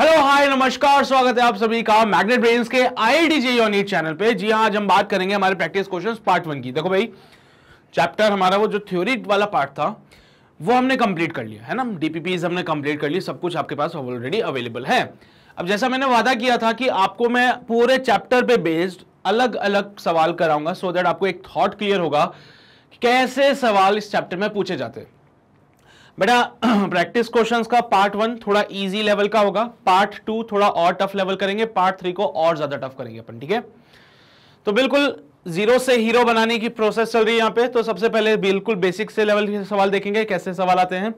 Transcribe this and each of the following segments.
Hello hi नमस्कार स्वागत है आप सभी का मैग्नेट ब्रेन्स के आईडीजे यूनिट चैनल पे जी हाँ आज हम बात करेंगे हमारे प्रैक्टिस क्वेश्चंस पार्ट वन की देखो भाई चैप्टर हमारा वो जो थ्योरी वाला पार्ट था वो हमने कंप्लीट कर लिया है ना डीपीपीज हमने कंप्लीट कर ली सब कुछ आपके पास ऑलरेडी अवेलेबल है अब जैसा मैंने वादा किया था कि आपको मैं पूरे चैप्टर पे बेस्ड अलग अलग सवाल कराऊंगा सो so दैट आपको एक थॉट क्लियर होगा कैसे सवाल इस चैप्टर में पूछे जाते हैं बेटा प्रैक्टिस क्वेश्चंस का पार्ट वन थोड़ा इजी लेवल का होगा पार्ट टू थोड़ा और टफ लेवल करेंगे पार्ट थ्री को और ज्यादा टफ करेंगे अपन ठीक है तो बिल्कुल जीरो से हीरो बनाने की प्रोसेस चल रही है यहाँ पे तो सबसे पहले बिल्कुल बेसिक से लेवल के सवाल देखेंगे कैसे सवाल आते हैं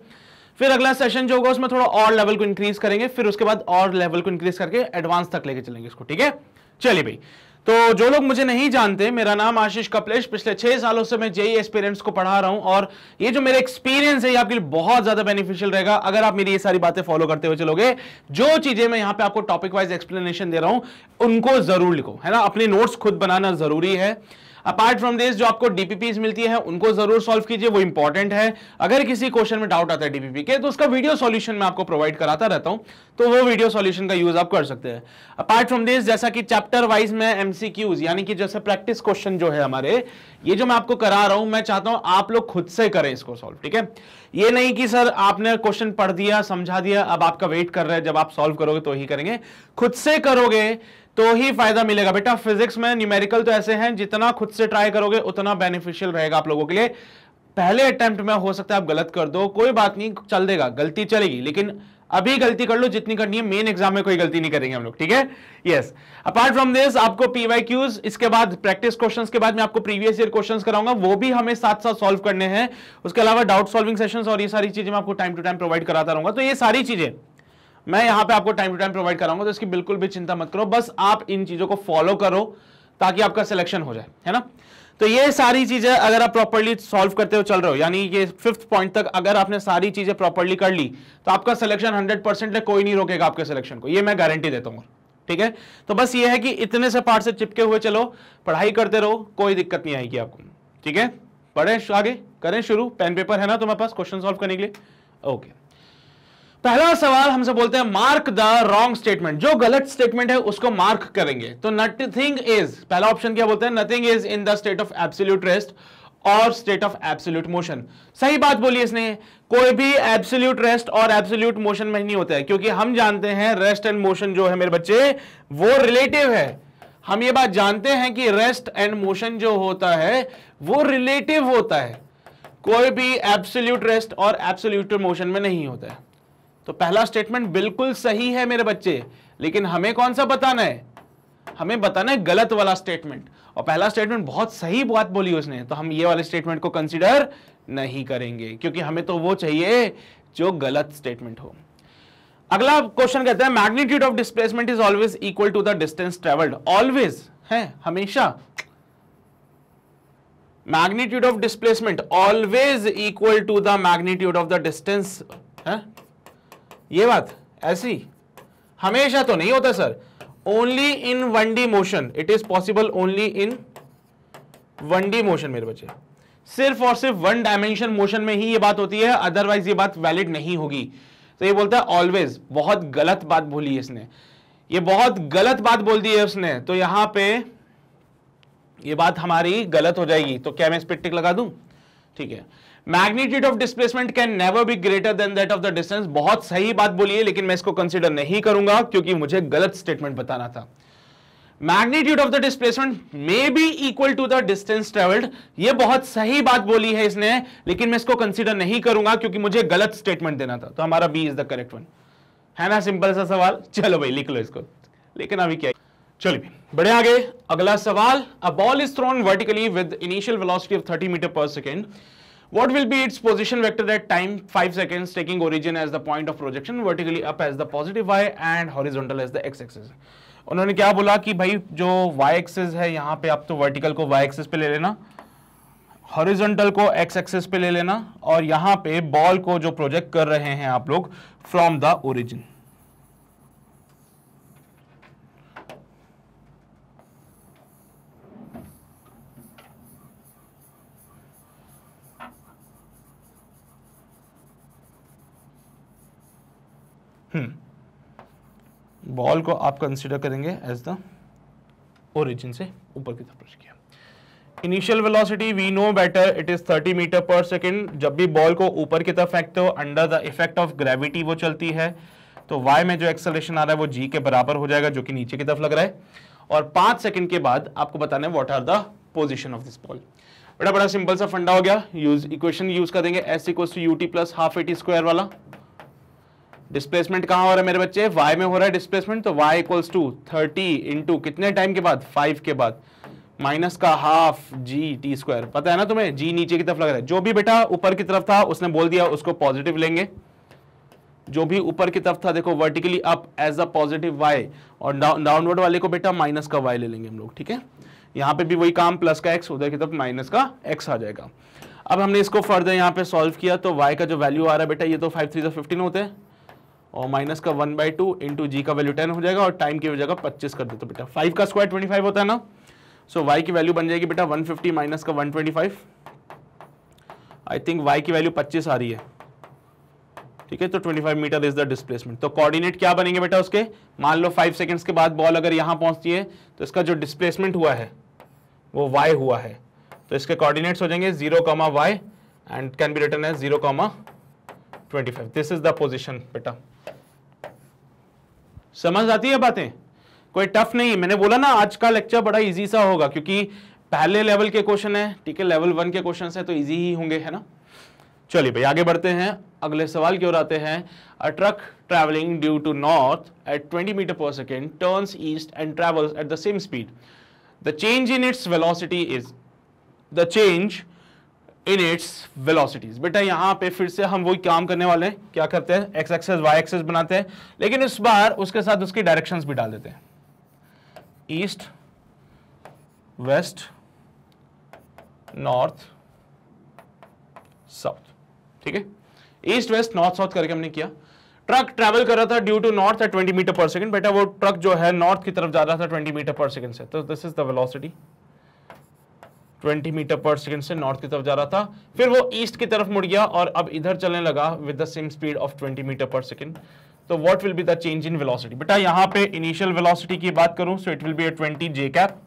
फिर अगला सेशन जो होगा उसमें थोड़ा और लेवल को इंक्रीज करेंगे फिर उसके बाद और लेवल को इंक्रीज करके एडवांस तक लेके चलेंगे इसको ठीक है चलिए भाई तो जो लोग मुझे नहीं जानते मेरा नाम आशीष कपलेश पिछले छह सालों से मैं जेई एक्सपीरियंस को पढ़ा रहा हूं और ये जो मेरा एक्सपीरियंस है ये आपके लिए बहुत ज्यादा बेनिफिशियल रहेगा अगर आप मेरी ये सारी बातें फॉलो करते हुए चलोगे जो चीजें मैं यहां पे आपको टॉपिक वाइज एक्सप्लेनेशन दे रहा हूं उनको जरूर लिखो है ना अपने नोट्स खुद बनाना जरूरी है अपार्ट फ्रॉम दिस जो आपको डीपीपीज मिलती है उनको जरूर सॉल्व कीजिए वो इंपॉर्टेंट है अगर किसी क्वेश्चन में डाउट आता है डीपीपी के तो उसका वीडियो सॉल्यूशन मैं आपको प्रोवाइड कराता रहता हूं तो वो वीडियो सॉल्यूशन का यूज आप कर सकते हैं अपार्ट फ्रॉम दिस जैसा कि चैप्टर वाइज में एमसीक्यूज यानी कि जैसे प्रैक्टिस क्वेश्चन जो है हमारे ये जो मैं आपको करा रहा हूं मैं चाहता हूं आप लोग खुद से करें इसको सॉल्व ठीक है ये नहीं कि सर आपने क्वेश्चन पढ़ दिया समझा दिया अब आपका वेट कर रहे हैं जब आप सॉल्व करोगे तो ही करेंगे खुद से करोगे तो ही फायदा मिलेगा बेटा फिजिक्स में न्यूमेरिकल तो ऐसे हैं जितना खुद से ट्राई करोगे उतना बेनिफिशियल रहेगा आप लोगों के लिए पहले अटेम्प्ट में हो सकता है आप गलत कर दो कोई बात नहीं चल देगा गलती चलेगी लेकिन अभी गलती कर लो जितनी करनी है मेन एग्जाम में कोई गलती नहीं करेंगे हम लोग ठीक है यस अपार्ट फ्रॉम दिस आपको पीवाईक्यूज इसके बाद प्रैक्टिस क्वेश्चंस के बाद मैं आपको प्रीवियस ईयर क्वेश्चंस कराऊंगा वो भी हमें साथ साथ सॉल्व करने हैं उसके अलावा डाउट सॉल्विंग सेशंस और ये सारी चीजें मैं आपको टाइम टू टाइम प्रोवाइड कराता रहूंगा तो ये सारी चीजें मैं यहाँ पे आपको टाइम टू टाइम प्रोवाइड कराऊंगा तो इसकी बिल्कुल भी चिंता मत करो बस आप इन चीज़ों को फॉलो करो ताकि आपका सिलेक्शन हो जाए है ना तो ये सारी चीज़ें अगर आप प्रॉपरली सॉल्व करते हो चल रहे हो यानी ये फिफ्थ पॉइंट तक अगर आपने सारी चीज़ें प्रॉपरली कर ली तो आपका सिलेक्शन हंड्रेड परसेंट कोई नहीं रोकेगा आपके सिलेक्शन को ये मैं गारंटी देता हूँ ठीक है तो बस ये है कि इतने से पार्ट से चिपके हुए चलो पढ़ाई करते रहो कोई दिक्कत नहीं आएगी आपको ठीक है पढ़े आगे करें शुरू पेन पेपर है ना तुम्हारे पास क्वेश्चन सॉल्व करने के लिए ओके पहला सवाल हमसे बोलते हैं मार्क द रॉन्ग स्टेटमेंट जो गलत स्टेटमेंट है उसको मार्क करेंगे तो नथिंग इज पहला ऑप्शन क्या बोलते हैं nothing is in the state of absolute rest और स्टेट ऑफ एब्सोल्यूट मोशन सही बात बोली इसने कोई भी एब्सोल्यूट रेस्ट और एब्सोल्यूट मोशन में नहीं होता है क्योंकि हम जानते हैं रेस्ट एंड मोशन जो है मेरे बच्चे वो रिलेटिव है हम ये बात जानते हैं कि रेस्ट एंड मोशन जो होता है वो रिलेटिव होता है कोई भी एब्सोल्यूट रेस्ट और एब्सोल्यूट मोशन में नहीं होता है तो पहला स्टेटमेंट बिल्कुल सही है मेरे बच्चे लेकिन हमें कौन सा बताना है हमें बताना है गलत वाला स्टेटमेंट और पहला स्टेटमेंट बहुत सही बात बोली उसने तो हम ये वाले स्टेटमेंट को कंसिडर नहीं करेंगे क्योंकि हमें तो वो चाहिए जो गलत स्टेटमेंट हो अगला क्वेश्चन कहते हैं magnitude of displacement is always equal to the distance travelled always है हमेशा magnitude of displacement always equal to the magnitude of the distance है ये बात ऐसी हमेशा तो नहीं होता sir only in one D motion it is possible only in one D motion मेरे बच्चे सिर्फ और सिर्फ वन डायमेंशन मोशन में ही ये बात होती है अदरवाइज ये बात वैलिड नहीं होगी तो ये बोलता है ऑलवेज बहुत गलत बात बोली है इसने ये बहुत गलत बात बोल दी है उसने तो यहां पे ये बात हमारी गलत हो जाएगी तो क्या मैं इस पर टिक लगा दूं ठीक है magnitude of displacement can never be greater than that of the distance बहुत सही बात बोली है लेकिन मैं इसको कंसिडर नहीं करूंगा क्योंकि मुझे गलत स्टेटमेंट बताना था magnitude of the displacement may be equal to the distance travelled ये बहुत सही बात बोली है इसने लेकिन मैं इसको कंसिडर नहीं करूंगा क्योंकि मुझे गलत स्टेटमेंट देना था तो हमारा B is the correct one है ना सिंपल सा सवाल चलो भाई लिख लो इसको लेकिन अभी क्या चलिए बड़े आगे अगला सवाल a ball is thrown vertically with initial velocity of 30 metre पर second What will be its position vector at time 5 seconds taking origin as the point of projection vertically up as the positive y and horizontal as the x axis. उन्होंने क्या बोला कि भाई जो y access है यहां पे आप तो वर्टिकल को y एक्सेस पे ले लेना हॉरिजॉन्टल को x एक्सेस पे ले लेना और यहां पे बॉल को जो प्रोजेक्ट कर रहे हैं आप लोग from the origin ball hmm. को आप कंसिडर करेंगे एज द ओरिजिन से ऊपर की तरफ किया initial velocity we know better it is 30 metre पर सेकेंड जब भी बॉल को ऊपर की तरफ फेंकते हो under the effect of gravity वो चलती है तो वाई में जो एक्सलेशन आ रहा है वो जी के बराबर हो जाएगा जो कि नीचे की तरफ लग रहा है और पांच सेकंड के बाद आपको बताने है what are the position of this ball बड़ा बड़ा सिंपल सा फंडा हो गया यूज इक्वेशन यूज कर देंगे S equal to U T plus half a t square वाला डिस्प्लेसमेंट कहाँ हो रहा है मेरे बच्चे वाई में हो रहा है डिस्प्लेसमेंट तो Y equals to thirty into कितने टाइम के बाद फाइव के बाद माइनस का हाफ जी टी स्क्वायर पता है ना तुम्हें जी नीचे की तरफ लग रहा है जो भी बेटा ऊपर की तरफ था उसने बोल दिया उसको पॉजिटिव लेंगे जो भी ऊपर की तरफ था देखो vertically up as a positive Y और डाउनवर्ड वाले को बेटा माइनस का वाई ले लेंगे हम लोग ठीक है यहाँ पे भी वही काम प्लस का एक्स उधर की तरफ माइनस का एक्स आ जाएगा अब हमने इसको फर्दर यहाँ पे सॉल्व किया तो वाई का जो वैल्यू आ रहा है बेटा ये तो फाइव थ्री फिफ्टीन होते हैं और माइनस का one by two into G का वैल्यू टेन हो जाएगा और टाइम की जगह पच्चीस कर देते तो बेटा फाइव का स्क्वायर ट्वेंटी फाइव होता है ना सो so, वाई की वैल्यू बन जाएगी बेटा वन फिफ्टी माइनस का one twenty five I think Y की वैल्यू पच्चीस आ रही है ठीक है तो twenty five metre is the displacement तो कॉर्डिनेट क्या बनेंगे बेटा उसके मान लो फाइव सेकेंड्स के बाद बॉल अगर यहाँ पहुँचती है तो इसका जो डिस्प्लेसमेंट हुआ है वो वाई हुआ है तो इसके कॉर्डिनेट्स हो जाएंगे zero comma Y and can be return है zero comma 25 this is the position बेटा समझ आती है बातें कोई टफ नहीं है मैंने बोला ना आज का लेक्चर बड़ा इजी सा होगा क्योंकि पहले लेवल के क्वेश्चन है ठीक है लेवल वन के क्वेश्चन है तो इजी ही होंगे है ना चलिए भाई आगे बढ़ते हैं अगले सवाल की ओर आते हैं a truck travelling due to north at 20 metre पर second turns east and travels at the same speed the change in its velocity is the change in its velocities बेटा यहाँ पे फिर से हम वही काम करने वाले हैं क्या करते हैं एक्स एक्सेस वाई एक्सेस बनाते हैं लेकिन इस बार उसके साथ उसके डायरेक्शन भी डाल देते हैं ईस्ट वेस्ट नॉर्थ साउथ ठीक है ईस्ट वेस्ट नॉर्थ साउथ करके हमने किया ट्रक ट्रेवल कर रहा था due to north at 20 metre per second बेटा वो ट्रक जो है नॉर्थ की तरफ जा रहा था 20 मीटर पर सेकंड से तो this is the velocity 20 metre per second से नॉर्थ की तरफ जा रहा था फिर वो ईस्ट की तरफ मुड़ गया और अब इधर चलने लगा with the same speed of 20 metre per second तो what will be the change in velocity बेटा यहां पे इनिशियल वेलोसिटी की बात करूं so it will be a 20 J cap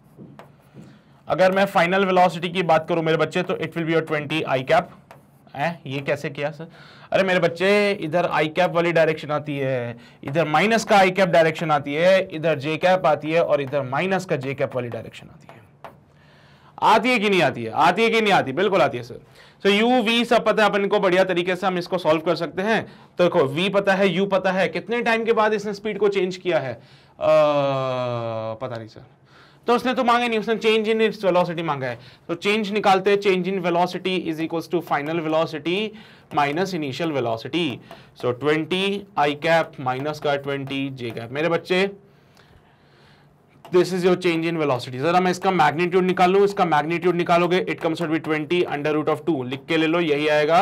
अगर मैं फाइनल वेलोसिटी की बात करूं मेरे बच्चे तो it will be a 20 I cap है ये कैसे किया सर अरे मेरे बच्चे इधर आई कैप वाली डायरेक्शन आती है इधर माइनस का आई कैप डायरेक्शन आती है इधर जे कैप आती है और इधर माइनस का जे कैप वाली डायरेक्शन आती है आती है कि नहीं आती है आती है कि नहीं आती बिल्कुल आती है सर सो यू वी सब पता है अपन को बढ़िया तरीके से हम इसको सॉल्व कर सकते हैं तो देखो वी पता है यू पता है कितने टाइम के बाद इसने स्पीड को चेंज किया है आ, पता नहीं सर तो उसने तो मांगे नहीं उसने चेंज इन इट्स वेलोसिटी मांगा है तो चेंज निकालते हैं change in velocity is equals to final velocity minus initial velocity so 20 I cap minus का 20 जे कैप मेरे बच्चे this is your change in velocity जरा मैं इसका मैग्नीट्यूड निकाल इसका मैग्नीट्यूड निकालोगे it comes be twenty under root of two लिख के ले लो यही आएगा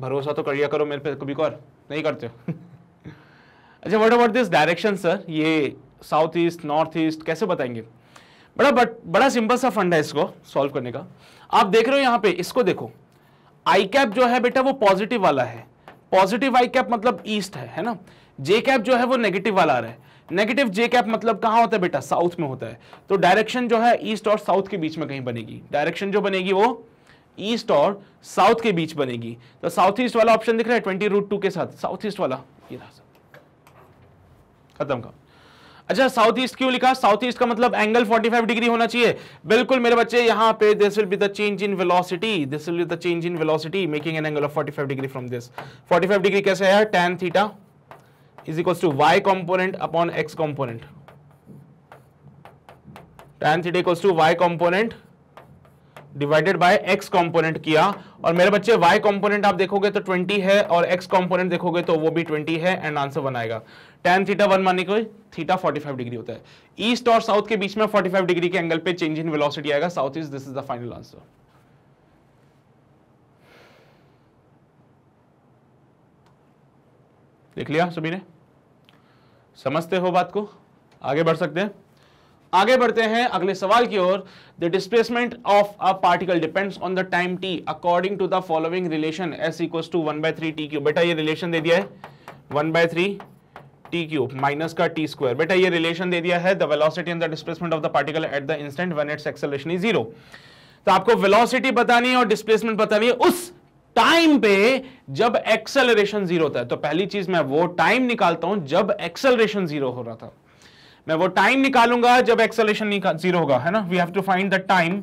भरोसा तो लिया करो मेरे पे कभी कर नहीं करते अच्छा what about this direction sir ये साउथ ईस्ट नॉर्थ ईस्ट कैसे बताएंगे बड़ा बट बड़ा सिंपल सा फंड है इसको सॉल्व करने का आप देख रहे हो यहाँ पे इसको देखो आई कैप जो है बेटा वो पॉजिटिव वाला है पॉजिटिव आई कैप मतलब ईस्ट है है ना जे कैप जो है वो नेगेटिव वाला आ रहा है नेगेटिव जे कैप मतलब कहाँ होता है बेटा साउथ में होता है तो डायरेक्शन जो है ईस्ट और साउथ के बीच में कहीं बनेगी डायरेक्शन जो बनेगी वो ईस्ट और साउथ के बीच बनेगी तो साउथ ईस्ट वाला ऑप्शन दिख रहा है ट्वेंटी रूट टू के साथ साउथ ईस्ट वाला ये रहा खत्म का अच्छा साउथ ईस्ट क्यों लिखा साउथ ईस्ट का मतलब एंगल 45 डिग्री होना चाहिए बिल्कुल मेरे बच्चे यहाँ पे this will be the change in velocity this will be the change in velocity making an angle of 45 degree from this 45 degree कैसे है tan theta is equal to Y component upon X component tan theta equal to Y component divided by X component किया और मेरे बच्चे Y component आप देखोगे तो twenty है और एक्स कॉम्पोनेंट देखोगे तो वो भी ट्वेंटी है एंड आंसर वन आएगा टेन थीटा वन मानने को थीटा फोर्टी फाइव डिग्री होता है ईस्ट और साउथ के बीच में फोर्टी फाइव डिग्री के एंगल पे चेंज इन वेलोसिटी आएगा south is this is the final answer देख लिया सभी ने समझते हो बात को आगे बढ़ सकते हैं आगे बढ़ते हैं अगले सवाल की ओर the displacement of a particle depends on the time T according to the following relation S equal to one by three T cube बेटा ये रिलेशन दे दिया है one by three T cube minus का टी स्क्वायर बेटा ये relation दे दिया है the velocity and the displacement of the particle at the instant one its acceleration is zero तो आपको वेलोसिटी बतानी है और डिस्प्लेसमेंट बतानी है उस टाइम पे जब एक्सेलरेशन जीरो होता है तो पहली चीज मैं वो टाइम निकालता हूं जब एक्सेलरेशन जीरो हो रहा था मैं वो टाइम निकालूंगा जब एक्सेलरेशन जीरो होगा है ना we have to find the time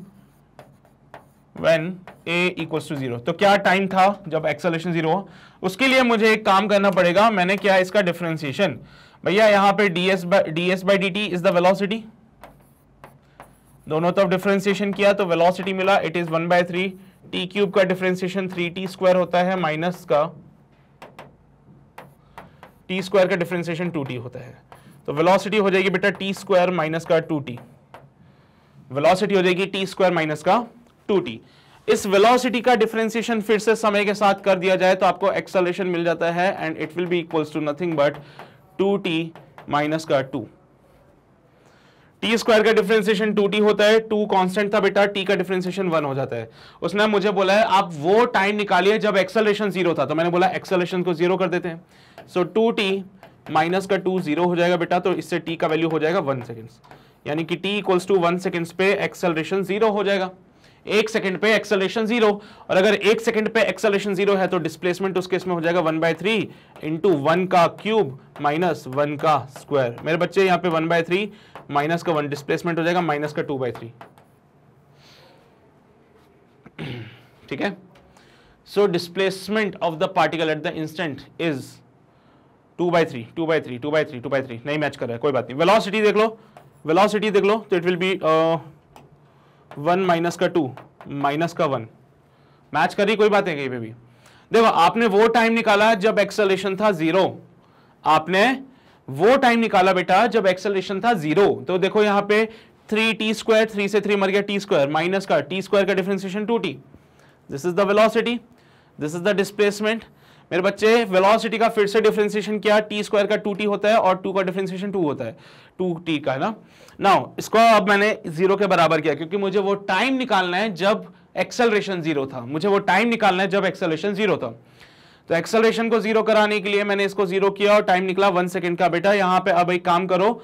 when A equals to zero तो क्या टाइम था जब एक्सेलरेशन जीरो उसके लिए मुझे एक काम करना पड़ेगा मैंने क्या इसका डिफ्रेंसिएशन भैया यहां पर DS DS by D by D T is the velocity दोनों तरफ डिफ्रेंसिएशन किया तो वेलोसिटी मिला it is one by three T cube का डिफ्रेंसिएशन थ्री टी स्क्वायर होता है माइनस का टी स्क्वायर का डिफ्रेंसिएशन टू टी होता है तो वेलोसिटी हो जाएगी बेटा टी स्क्वायर माइनस का टू टी वेलोसिटी हो जाएगी टी स्क्वायर माइनस का टू टी इस वेलोसिटी का डिफरेंशिएशन फिर से समय के साथ कर दिया जाए तो आपको एक्सलेशन मिल जाता है and it will be equals to nothing but two T minus का टू टी स्क्वायर का डिफरेंशिएशन टू टी होता है टू कांस्टेंट था बेटा टी का डिफरेंशिएशन वन हो जाता है उसने मुझे बोला है आप वो टाइम निकालिए जब एक्सेलरेशन जीरो था तो मैंने बोला एक्सेलरेशन को जीरो कर देते हैं सो टू टी माइनस का टू जीरो हो जाएगा बेटा तो इससे टी का वैल्यू हो जाएगा वन सेकेंड्स यानी कि T equals to one seconds पे एक्सेलरेशन जीरो हो जाएगा एक सेकंड पे एक्सेलेशन जीरो और अगर एक सेकंड पे एक्सेलेशन जीरो है तो डिस्प्लेसमेंट उस केस में हो जाएगा one by three into one का क्यूब माइनस वन का स्क्वायर मेरे बच्चे यहाँ पे वन बाय थ्री माइनस का वन डिस्प्लेसमेंट हो जाएगा माइनस का टू बाई थ्री ठीक है so displacement of the particle at the instant is two by three two by three two by three two by three नहीं match कर रहा है कोई बात नहीं वेलोसिटी देख लो वेलोसिटी देख लो तो it will be one minus का टू माइनस का वन मैच कर रही कोई बात नहीं कहीं पे भी देखो आपने वो टाइम निकाला जब एक्सलेशन था जीरो आपने वो टाइम निकाला बेटा जब एक्सेलरेशन था जीरो तो देखो यहां पे थ्री टी स्क्वायर थ्री से थ्री मर गया टी स्क्वायर माइनस का टी स्क्वायर का differentiation two T this is the velocity this is the displacement मेरे बच्चे वेलोसिटी का फिर से डिफ्रेंसिएशन किया टी स्क्वायर का टू टी होता है और टू का डिफ्रेंसिएशन टू होता है टू टी का है ना नाउ इसको अब मैंने जीरो के बराबर किया क्योंकि मुझे वो टाइम निकालना है जब एक्सेलरेशन जीरो था मुझे वो टाइम निकालना है जब एक्सेलरेशन जीरो था तो एक्सलेशन को जीरो कराने के लिए मैंने इसको जीरो किया और टाइम निकला वन सेकेंड का बेटा यहां पर अब एक काम करो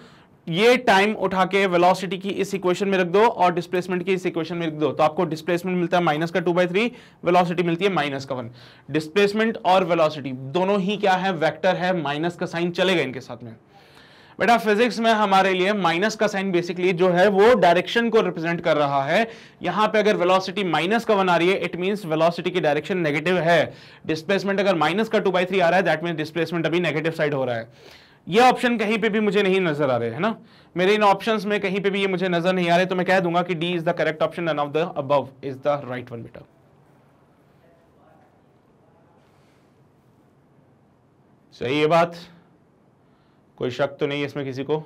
ये टाइम उठा के वेलोसिटी की इस इक्वेशन में रख दो और डिस्प्लेसमेंट की इस इक्वेशन में रख दो तो आपको डिस्प्लेसमेंट मिलता है माइनस का टू बाई थ्री वेलोसिटी मिलती है माइनस का वन डिस्प्लेसमेंट और वेलोसिटी दोनों ही क्या है वेक्टर है माइनस का साइन चलेगा इनके साथ में बेटा फिजिक्स में हमारे लिए माइनस का साइन बेसिकली जो है वो डायरेक्शन को रिप्रेजेंट कर रहा है यहां पे अगर वेलोसिटी माइनस का वन आ रही है इट मींस वेलोसिटी की डायरेक्शन नेगेटिव है डिस्प्लेसमेंट अगर माइनस का टू बाई थ्री आ रहा है दैट मीन डिस्प्लेसमेंट अभी नेगेटिव साइड हो रहा है ये ऑप्शन कहीं पे भी मुझे नहीं नजर आ रहे है ना मेरे इन ऑप्शंस में कहीं पे भी ये मुझे नजर नहीं आ रहे तो मैं कह दूंगा कि D is the correct option none of the above is the right one बेटा सही है बात कोई शक तो नहीं है इसमें किसी को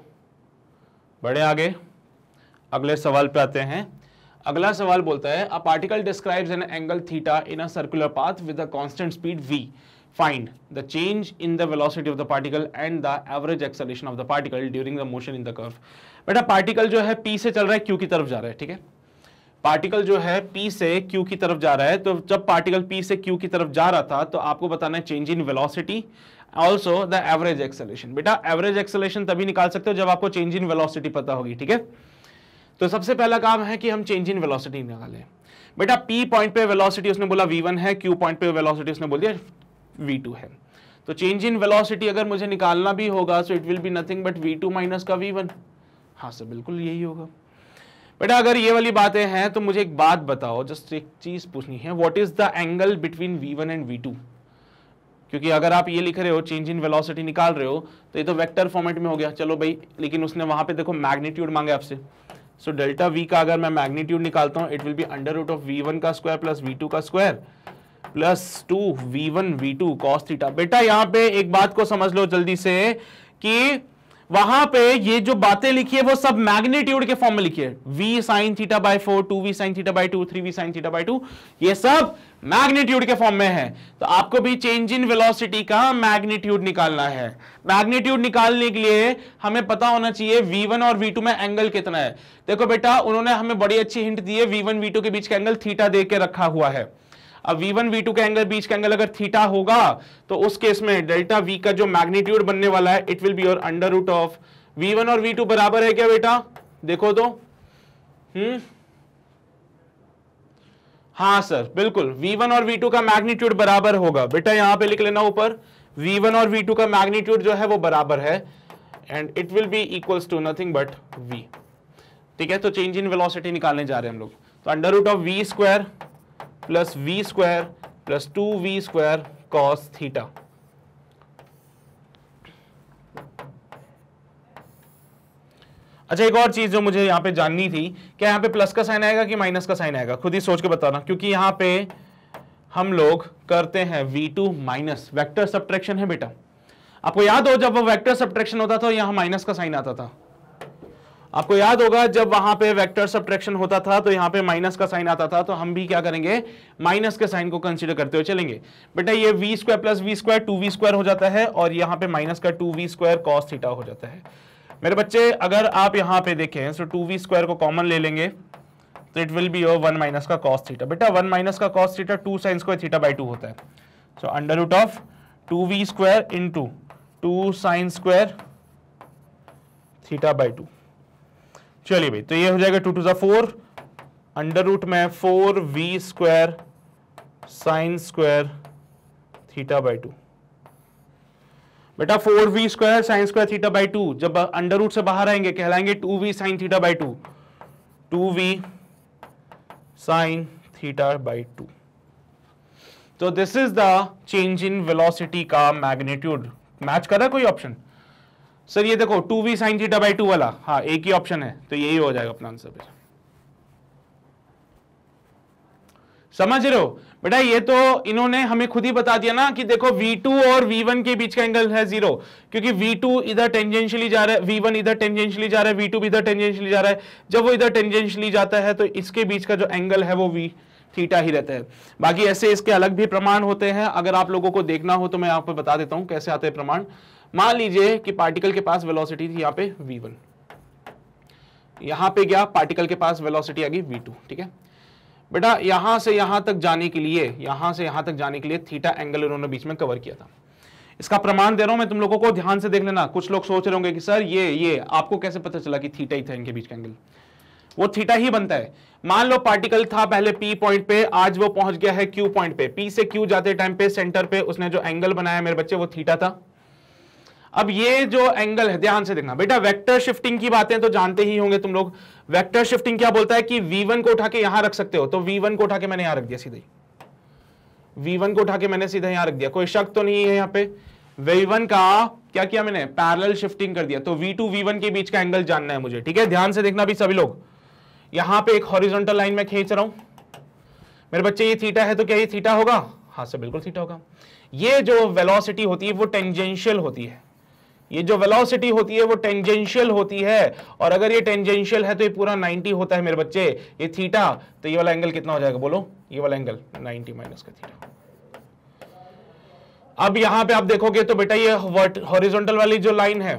बढ़े आगे अगले सवाल पे आते हैं अगला सवाल बोलता है a particle describes an angle theta in a circular path with a constant speed V find the change in the velocity of the particle and the average acceleration of the particle during the motion in the curve बेटा particle जो है P से चल रहा है Q की तरफ जा रहा है ठीक है पार्टिकल जो है पी से क्यू की तरफ जा रहा है तो जब पार्टिकल पी से क्यू की तरफ जा रहा था तो आपको बताना है change in velocity also the average acceleration बेटा एवरेज एक्सेलेशन तभी निकाल सकते हो जब आपको चेंज इन वेलोसिटी पता होगी ठीक है तो सबसे पहला काम है कि हम चेंज इन वेलोसिटी निकालें बेटा पी पॉइंट पे वेलोसिटी उसने बोला v1 है क्यू पॉइंट पे वेलोसिटी उसने बोल दिया v2 है तो चेंज इन वेलोसिटी अगर मुझे निकालना भी होगा so it will be nothing but v2 two minus का v1 हाँ सर बिल्कुल यही होगा बेटा अगर ये वाली बातें हैं तो मुझे एक बात बताओ जस्ट एक चीज़ पूछनी है what is the angle between V and V क्योंकि अगर आप ये लिख रहे हो चेंज इन वेलोसिटी निकाल रहे हो तो ये तो वेक्टर फॉर्मेट में हो गया चलो भाई लेकिन उसने वहां पे देखो मैग्नीट्यूड मांगे आपसे सो डेल्टा वी का अगर मैं मैग्नीट्यूड निकालता हूँ it will be under root of V one का स्क्वायर प्लस वी टू का square plus two we one V two cos theta बेटा यहाँ पे एक बात को समझ लो जल्दी से कि वहां पे ये जो बातें लिखी है वो सब मैग्नीट्यूड के फॉर्म में लिखी है V sine theta by four two V sine theta by two three V sine theta by two ये सब मैग्नीट्यूड के फॉर्म में है तो आपको भी चेंज इन वेलोसिटी का मैग्नीट्यूड निकालना है मैग्नीट्यूड निकालने के लिए हमें पता होना चाहिए v1 और v2 में एंगल कितना है देखो बेटा उन्होंने हमें बड़ी अच्छी हिंट दी है v1 v2 के बीच का एंगल थीटा दे के रखा हुआ है अब v1 v2 के एंगल बीच का एंगल अगर थीटा होगा तो उस केस में डेल्टा वी का जो मैग्नीट्यूड बनने वाला है it will be your under root of v1 और v2 टू बराबर है क्या बेटा देखो तो हम्म हाँ सर बिल्कुल V1 और V2 का मैग्नीट्यूड बराबर होगा बेटा यहां पे लिख लेना ऊपर V1 और V2 का मैग्नीट्यूड जो है वो बराबर है and it will be equals to nothing but V ठीक है तो चेंज इन वेलोसिटी निकालने जा रहे हैं हम लोग तो under root of V square plus V square plus two V square cos theta अच्छा एक और चीज जो मुझे यहां पे जाननी थी क्या यहां पे प्लस का साइन आएगा कि माइनस का साइन आएगा खुद ही सोच के बताना क्योंकि यहां पे हम लोग करते हैं v2 two minus vector subtraction है बेटा आपको याद हो जब वो वेक्टर सब्ट्रैक्शन होता था यहां माइनस का साइन आता था आपको याद होगा जब वहां पे वेक्टर सब्ट्रैक्शन होता था तो यहाँ पे माइनस का साइन आता था तो हम भी क्या करेंगे माइनस के साइन को कंसीडर करते हुए चलेंगे बेटा ये V square plus V square two V square हो जाता है और यहाँ पे माइनस का two V square cos theta हो जाता है मेरे बच्चे अगर आप यहाँ पे देखें सो टू वी स्क्वायर को कॉमन ले लेंगे तो it will be your one minus का कॉस थीटा बेटा वन माइनस का cos theta two sine square theta by two होता है so under root of two V square into two sine square theta by two चलिए भाई तो ये हो जाएगा टू टू सा फोर अंडर रूट में four V square sine square theta by two बेटा four V square sine square theta by two जब अंडर रूट से बाहर आएंगे कहलाएंगे two V sine theta by two two V sine theta by two तो this is the change in velocity का magnitude match कर रहा है कोई ऑप्शन सर ये देखो two V sine theta by two वाला हाँ एक ही ऑप्शन है तो यही हो जाएगा अपना आंसर फिर समझ रहे हो बेटा ये तो इन्होंने हमें खुद ही बता दिया ना कि देखो V2 और V1 के बीच का एंगल है जीरो क्योंकि V2 इधर टेंजेंशियली जा रहा है V1 इधर टेंजेंशियली जा रहा है V2 भी इधर टेंजेंशियली जा रहा है जब वो इधर टेंजेंशियली जाता है तो इसके बीच का जो एंगल है वो v थीटा ही रहता है बाकी ऐसे इसके अलग भी प्रमाण होते हैं अगर आप लोगों को देखना हो तो मैं आपको बता देता हूँ कैसे आते हैं प्रमाण मान लीजिए कि पार्टिकल के पास वेलोसिटी थी यहाँ पे v1 यहां पे गया पार्टिकल के पास वेलोसिटी आ गई v2 ठीक है बेटा यहां से यहां तक जाने के लिए यहां से यहां तक जाने के लिए थीटा एंगल उन्होंने बीच में कवर किया था इसका प्रमाण दे रहा हूं मैं तुम लोगों को ध्यान से देख लेना कुछ लोग सोच रहे होंगे कि सर ये ये आपको कैसे पता चला कि थीटा ही था इनके बीच का एंगल वो थीटा ही बनता है मान लो पार्टिकल था पहले पी पॉइंट पे आज वो पहुंच गया है क्यू पॉइंट पे पी से क्यू जाते टाइम पे सेंटर पे उसने जो एंगल बनाया मेरे बच्चे वो थीटा था अब ये जो एंगल है ध्यान से देखना बेटा वेक्टर शिफ्टिंग की बातें तो जानते ही होंगे तुम लोग वेक्टर शिफ्टिंग क्या बोलता है कि v1 को उठा के यहां रख सकते हो तो v1 को उठा के मैंने यहां रख दिया सीधे v1 को उठा के मैंने सीधा यहां रख दिया कोई शक तो नहीं है यहां पे v1 का क्या किया मैंने पैरेलल शिफ्टिंग कर दिया तो v2 v1 के बीच का एंगल जानना है मुझे ठीक है ध्यान से देखना भी सभी लोग यहां पर एक हॉरिजॉन्टल लाइन में खींच रहा हूं मेरे बच्चे ये थीटा है तो क्या ये थीटा होगा हाँ सर बिल्कुल थीटा होगा ये जो वेलोसिटी होती है वो टेंजेंशियल होती है ये जो वेलोसिटी होती है वो टेंजेंशियल होती है और अगर ये टेंजेंशियल है तो ये पूरा 90 होता है मेरे बच्चे ये थीटा तो ये वाला एंगल कितना हो जाएगा बोलो ये वाला एंगल 90 माइनस का थीटा अब यहां पे आप देखोगे तो बेटा ये हॉरिजॉन्टल वाली जो लाइन है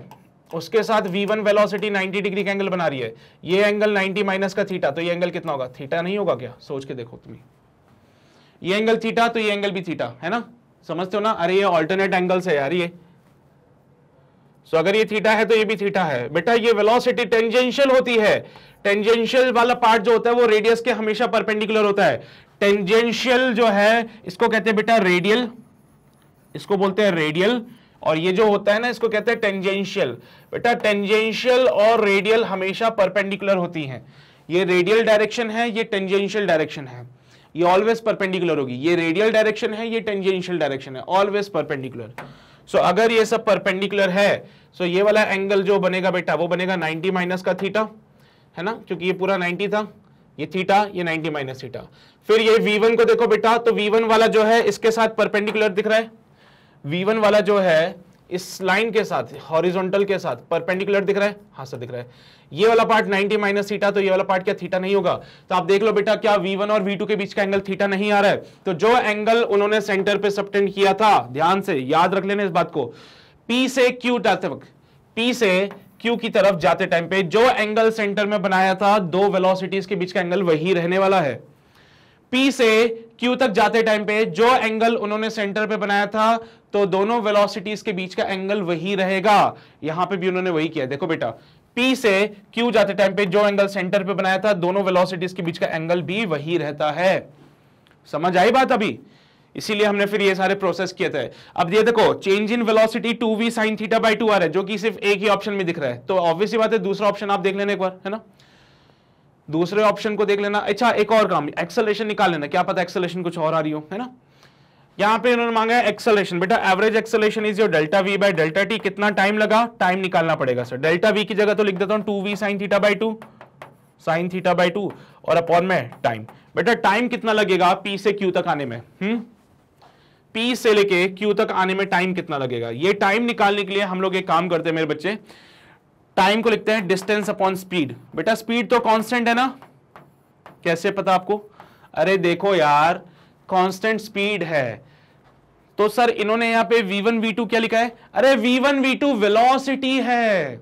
उसके साथ v1 वेलोसिटी 90 डिग्री का एंगल बना रही है ये एंगल 90 माइनस का थीटा तो ये एंगल कितना होगा थीटा नहीं होगा क्या सोच के देखो तुम्हें ये एंगल थीटा तो ये एंगल भी थीटा है ना समझते हो ना अरे ये ऑल्टरनेट एंगल्स है यार ये सो अगर ये थीटा है तो ये भी थीटा है बेटा ये वेलोसिटी टेंजेंशियल होती है टेंजेंशियल वाला पार्ट जो होता है वो रेडियस के हमेशा परपेंडिकुलर होता है टेंजेंशियल जो है इसको कहते हैं बेटा रेडियल इसको बोलते हैं रेडियल और ये जो होता है ना इसको कहते हैं टेंजेंशियल बेटा टेंजेंशियल और रेडियल हमेशा परपेंडिकुलर होती हैं ये रेडियल डायरेक्शन है ये टेंजेंशियल डायरेक्शन है ये ऑलवेज परपेंडिकुलर होगी ये रेडियल डायरेक्शन है ये टेंजेंशियल डायरेक्शन है ऑलवेज परपेंडिकुलर सो अगर ये सब परपेंडिकुलर है सो ये वाला एंगल जो बनेगा बेटा वो बनेगा 90 माइनस का थीटा है ना क्योंकि ये पूरा 90 था ये थीटा ये 90 माइनस थीटा फिर ये V1 को देखो बेटा तो V1 वाला जो है इसके साथ परपेंडिकुलर दिख रहा है V1 वाला जो है इस लाइन के साथ हॉरिजॉन्टल के साथ परपेंडिकुलर दिख रहा है हाँ सर दिख रहा है ये वाला पार्ट 90 माइनस थीटा तो ये वाला पार्ट क्या थीटा नहीं होगा तो आप देख लो बेटा क्या V1 और V2 के बीच का एंगल थीटा नहीं आ रहा है तो जो एंगल उन्होंने सेंटर पे सबटेंड किया था ध्यान से याद रख लेना इस बात को पी से क्यू जाते वक्त पी से क्यू की तरफ जाते टाइम पे जो एंगल सेंटर में बनाया था दो वेलोसिटीज के बीच का एंगल वही रहने वाला है पी से क्यू तक जाते टाइम पे जो एंगल उन्होंने सेंटर पे बनाया था तो दोनों वेलोसिटीज के बीच का एंगल वही रहेगा यहां पे भी उन्होंने वही किया देखो बेटा पी से क्यू जाते टाइम पे जो एंगल सेंटर पे बनाया था दोनों वेलोसिटीज के बीच का एंगल भी वही रहता है समझ आई बात अभी इसीलिए हमने फिर ये सारे प्रोसेस किए थे अब ये देखो change in velocity two V sine theta by two R है जो कि सिर्फ एक ही ऑप्शन में दिख रहा है तो ऑब्वियसली बात है दूसरा ऑप्शन आप देख लेना एक बार है ना दूसरे ऑप्शन को देख लेना अच्छा एक और काम एक्सेलेशन निकाल लेना क्या पता एक्सेलेशन कुछ और आ रही हो है ना यहां पे इन्होंने मांगा है एक्सेलेशन बेटा average acceleration is your delta V by delta T कितना टाइम लगा टाइम निकालना पड़ेगा सर डेल्टा वी की जगह तो लिख देता हूँ two V sine theta by two sine theta by two और अपॉन में टाइम बेटा टाइम कितना लगेगा पी से क्यू तक आने में हम्म P से लेके Q तक आने में टाइम कितना लगेगा ये टाइम निकालने के लिए हम लोग एक काम करते हैं मेरे बच्चे टाइम को लिखते हैं डिस्टेंस अपॉन स्पीड बेटा स्पीड तो कांस्टेंट है ना कैसे पता आपको अरे देखो यार कांस्टेंट स्पीड है तो सर इन्होंने यहां पे v1 v2 क्या लिखा है अरे v1 v2 वेलोसिटी है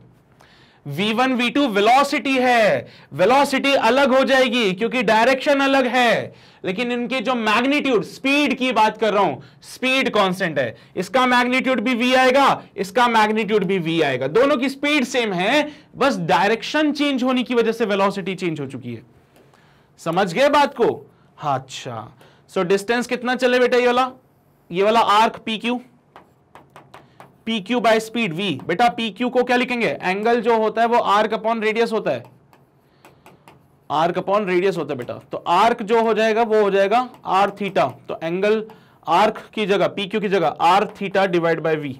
v1 v2 वेलोसिटी है वेलोसिटी अलग हो जाएगी क्योंकि डायरेक्शन अलग है लेकिन इनके जो मैग्नीट्यूड स्पीड की बात कर रहा हूं स्पीड कांस्टेंट है इसका मैग्नीट्यूड भी v आएगा इसका मैग्नीट्यूड भी v आएगा दोनों की स्पीड सेम है बस डायरेक्शन चेंज होने की वजह से वेलोसिटी चेंज हो चुकी है समझ गए बात को अच्छा सो डिस्टेंस कितना चले बेटा ये वाला ये वाला arc P Q PQ Q by speed V बेटा PQ को क्या लिखेंगे एंगल जो होता है वो आर्क अपॉन रेडियस होता है आर्क अपॉन रेडियस होता है बेटा तो आर्क जो हो जाएगा वो हो जाएगा आर थीटा तो एंगल आर्क की जगह PQ की जगह R theta divide by V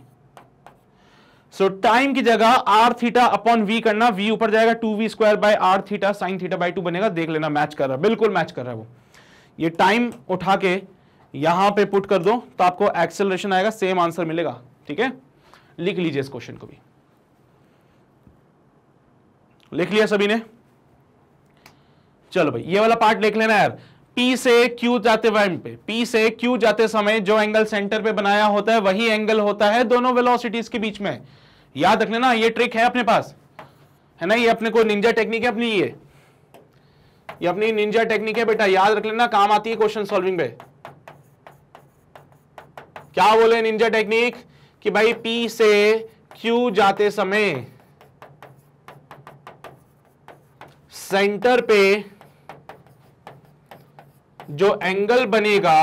so time की जगह आर थीटा अपॉन वी करना वी ऊपर जाएगा two V square by R theta sine theta by two बनेगा देख लेना मैच कर रहा है बिल्कुल मैच कर रहा है वो ये टाइम उठा के यहां पे पुट कर दो तो आपको एक्सेलरेशन आएगा सेम आंसर मिलेगा ठीक है लिख लीजिए इस क्वेश्चन को भी लिख लिया सभी ने चलो भाई ये वाला पार्ट लिख लेना यार P से Q जाते टाइम पे P से Q जाते समय जो एंगल सेंटर पे बनाया होता है वही एंगल होता है दोनों वेलोसिटीज के बीच में याद रख लेना ये ट्रिक है अपने पास है ना ये अपने को निंजा टेक्निक है अपनी ये ये अपनी निंजा टेक्निक है बेटा याद रख लेना काम आती है क्वेश्चन सॉल्विंग पे क्या बोले निंजा टेक्निक कि भाई P से Q जाते समय सेंटर पे जो एंगल बनेगा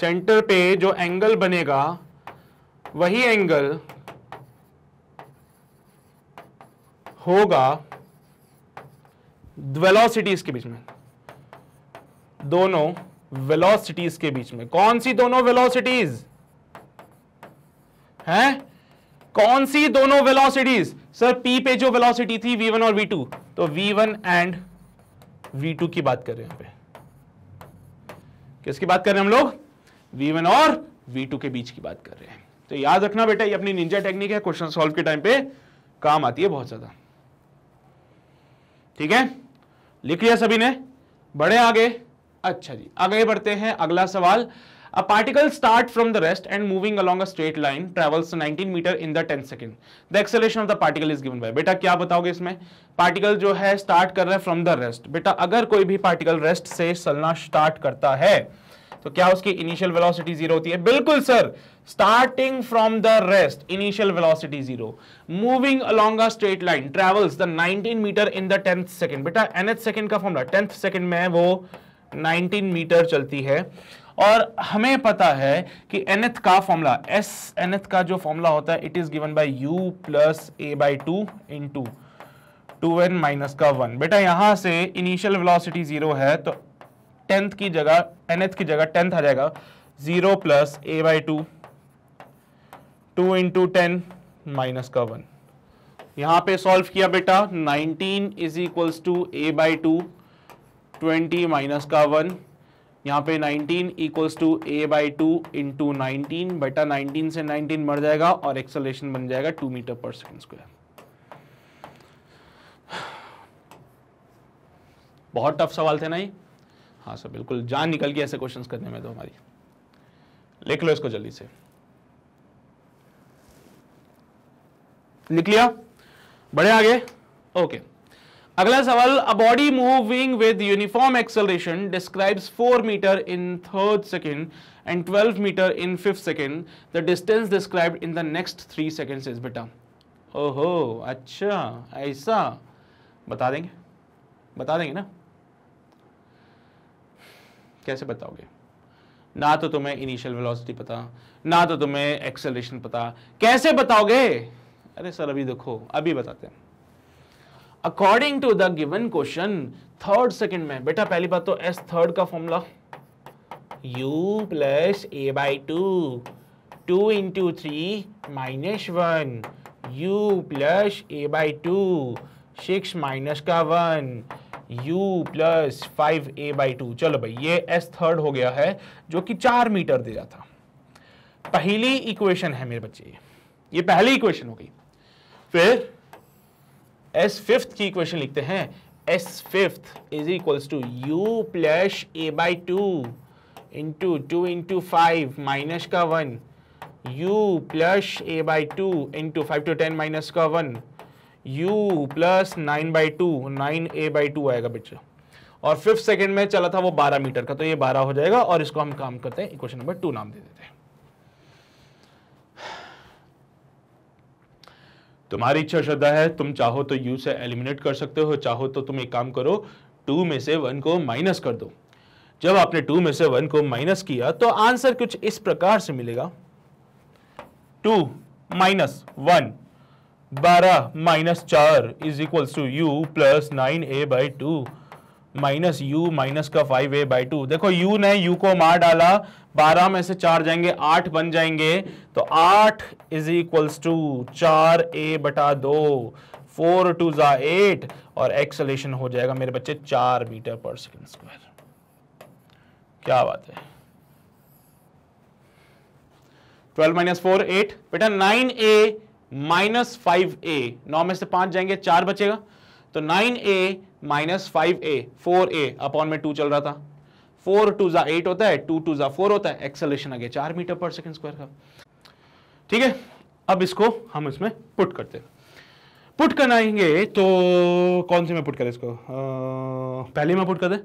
सेंटर पे जो एंगल बनेगा वही एंगल होगा वेलोसिटीज के बीच में दोनों वेलोसिटीज के बीच में कौन सी दोनों वेलोसिटीज हैं कौन सी दोनों वेलोसिटीज सर पी पे जो वेलोसिटी थी वन और टू तो वी वन एंड टू की बात कर रहे हैं पे किसकी बात कर रहे हैं हम लोग वी वन और वी टू के बीच की बात कर रहे हैं तो याद रखना बेटा ये अपनी निंजा टेक्निक है क्वेश्चन सॉल्व के टाइम पे काम आती है बहुत ज्यादा ठीक है लिख लिया सभी ने बढ़े आगे अच्छा जी आगे बढ़ते हैं अगला सवाल a particle start from the rest and moving along a straight line travels 19 metre in the 10 second the acceleration of the particle is given by बेटा क्या बताओगे इसमें पार्टिकल जो है स्टार्ट कर रहा है फ्रॉम द रेस्ट बेटा अगर कोई भी पार्टिकल रेस्ट से चलना स्टार्ट करता है तो क्या उसकी इनिशियल वेलोसिटी जीरो होती है बिल्कुल sir starting from the rest initial velocity zero moving along a straight line travels the 19 metre in the 10th second बेटा nth सेकंड का फॉर्मूला 10th सेकंड में वो 19 मीटर चलती है और हमें पता है कि एनएथ का फॉर्मूला एस एनएथ का जो फॉर्मूला होता है it is given by U plus A by two in into two N minus का वन बेटा यहां से इनिशियल वेलोसिटी जीरो है तो टेंथ की जगह एनएथ की जगह टेंथ आ जाएगा zero plus A by two two into ten minus का वन यहां पे सॉल्व किया बेटा 19 is equals to a by two twenty minus का वन यहाँ पे nineteen equals to a by two in two nineteen बेटा नाइनटीन से नाइनटीन मर जाएगा और एक्सलेशन बन जाएगा टू मीटर पर सेकेंड स्क्वायर बहुत टफ सवाल थे ना ये हाँ सर बिल्कुल जान निकल गई ऐसे क्वेश्चंस करने में तो हमारी लिख लो इसको जल्दी से लिख लिया बढ़े आगे ओके okay. अगला सवाल a body moving with uniform acceleration describes four metre in third second and twelve metre in fifth second the distance describe in the next three second is बेटा ओहो अच्छा ऐसा बता देंगे बता देंगे ना कैसे बताओगे ना तो तुम्हें इनिशियल वेलोसिटी पता ना तो तुम्हें एक्सेलरेशन पता कैसे बताओगे अरे सर अभी देखो अभी बताते हैं according to the given question third second में बेटा पहली बात तो एस थर्ड का formula u plus A by two two into three minus one u plus A by two six minus का one u plus five a by two चलो भाई ये s थर्ड हो गया है जो कि चार मीटर दिया था पहली इक्वेशन है मेरे बच्चे ये पहली इक्वेशन हो गई फिर एस फिफ्थ की इक्वेशन लिखते हैं s fifth is equals to u plus A by two into two into five minus का one u plus A by two into five two ten minus का one u plus nine by two nine a by two आएगा बच्चे और fifth second में चला था वो बारह मीटर का तो ये बारह हो जाएगा और इसको हम काम करते हैं इक्वेशन नंबर टू नाम दे देते हैं तुम्हारी इच्छा श्रद्धा है तुम चाहो तो यू से एलिमिनेट कर सकते हो चाहो तो तुम एक काम करो टू में से वन को माइनस कर दो जब आपने टू में से वन को माइनस किया तो आंसर कुछ इस प्रकार से मिलेगा टू माइनस वन बारह माइनस चार is equals to u plus nine a by two minus u minus का फाइव ए बाई टू देखो यू ने यू को मार डाला बारह में से चार जाएंगे आठ बन जाएंगे तो आठ इज इक्वल्स टू चार ए बटा दो फोर टू जा एट और एक्सलेशन हो जाएगा मेरे बच्चे चार मीटर पर सेकेंड स्क्वायर क्या बात है ट्वेल्व माइनस फोर एट बेटा nine a minus five a नौ में से पांच जाएंगे चार बचेगा तो nine a minus five a four a upon में टू चल रहा था फोर टू ज़ा एट होता है टू टू ज़ा फोर होता है एक्सेलेशन आ गया चार मीटर पर सेकेंड स्क्वायर का ठीक है अब इसको हम इसमें पुट करते हैं पुट कराएंगे तो कौन से में पुट करें इसको आ, पहले में पुट कर दे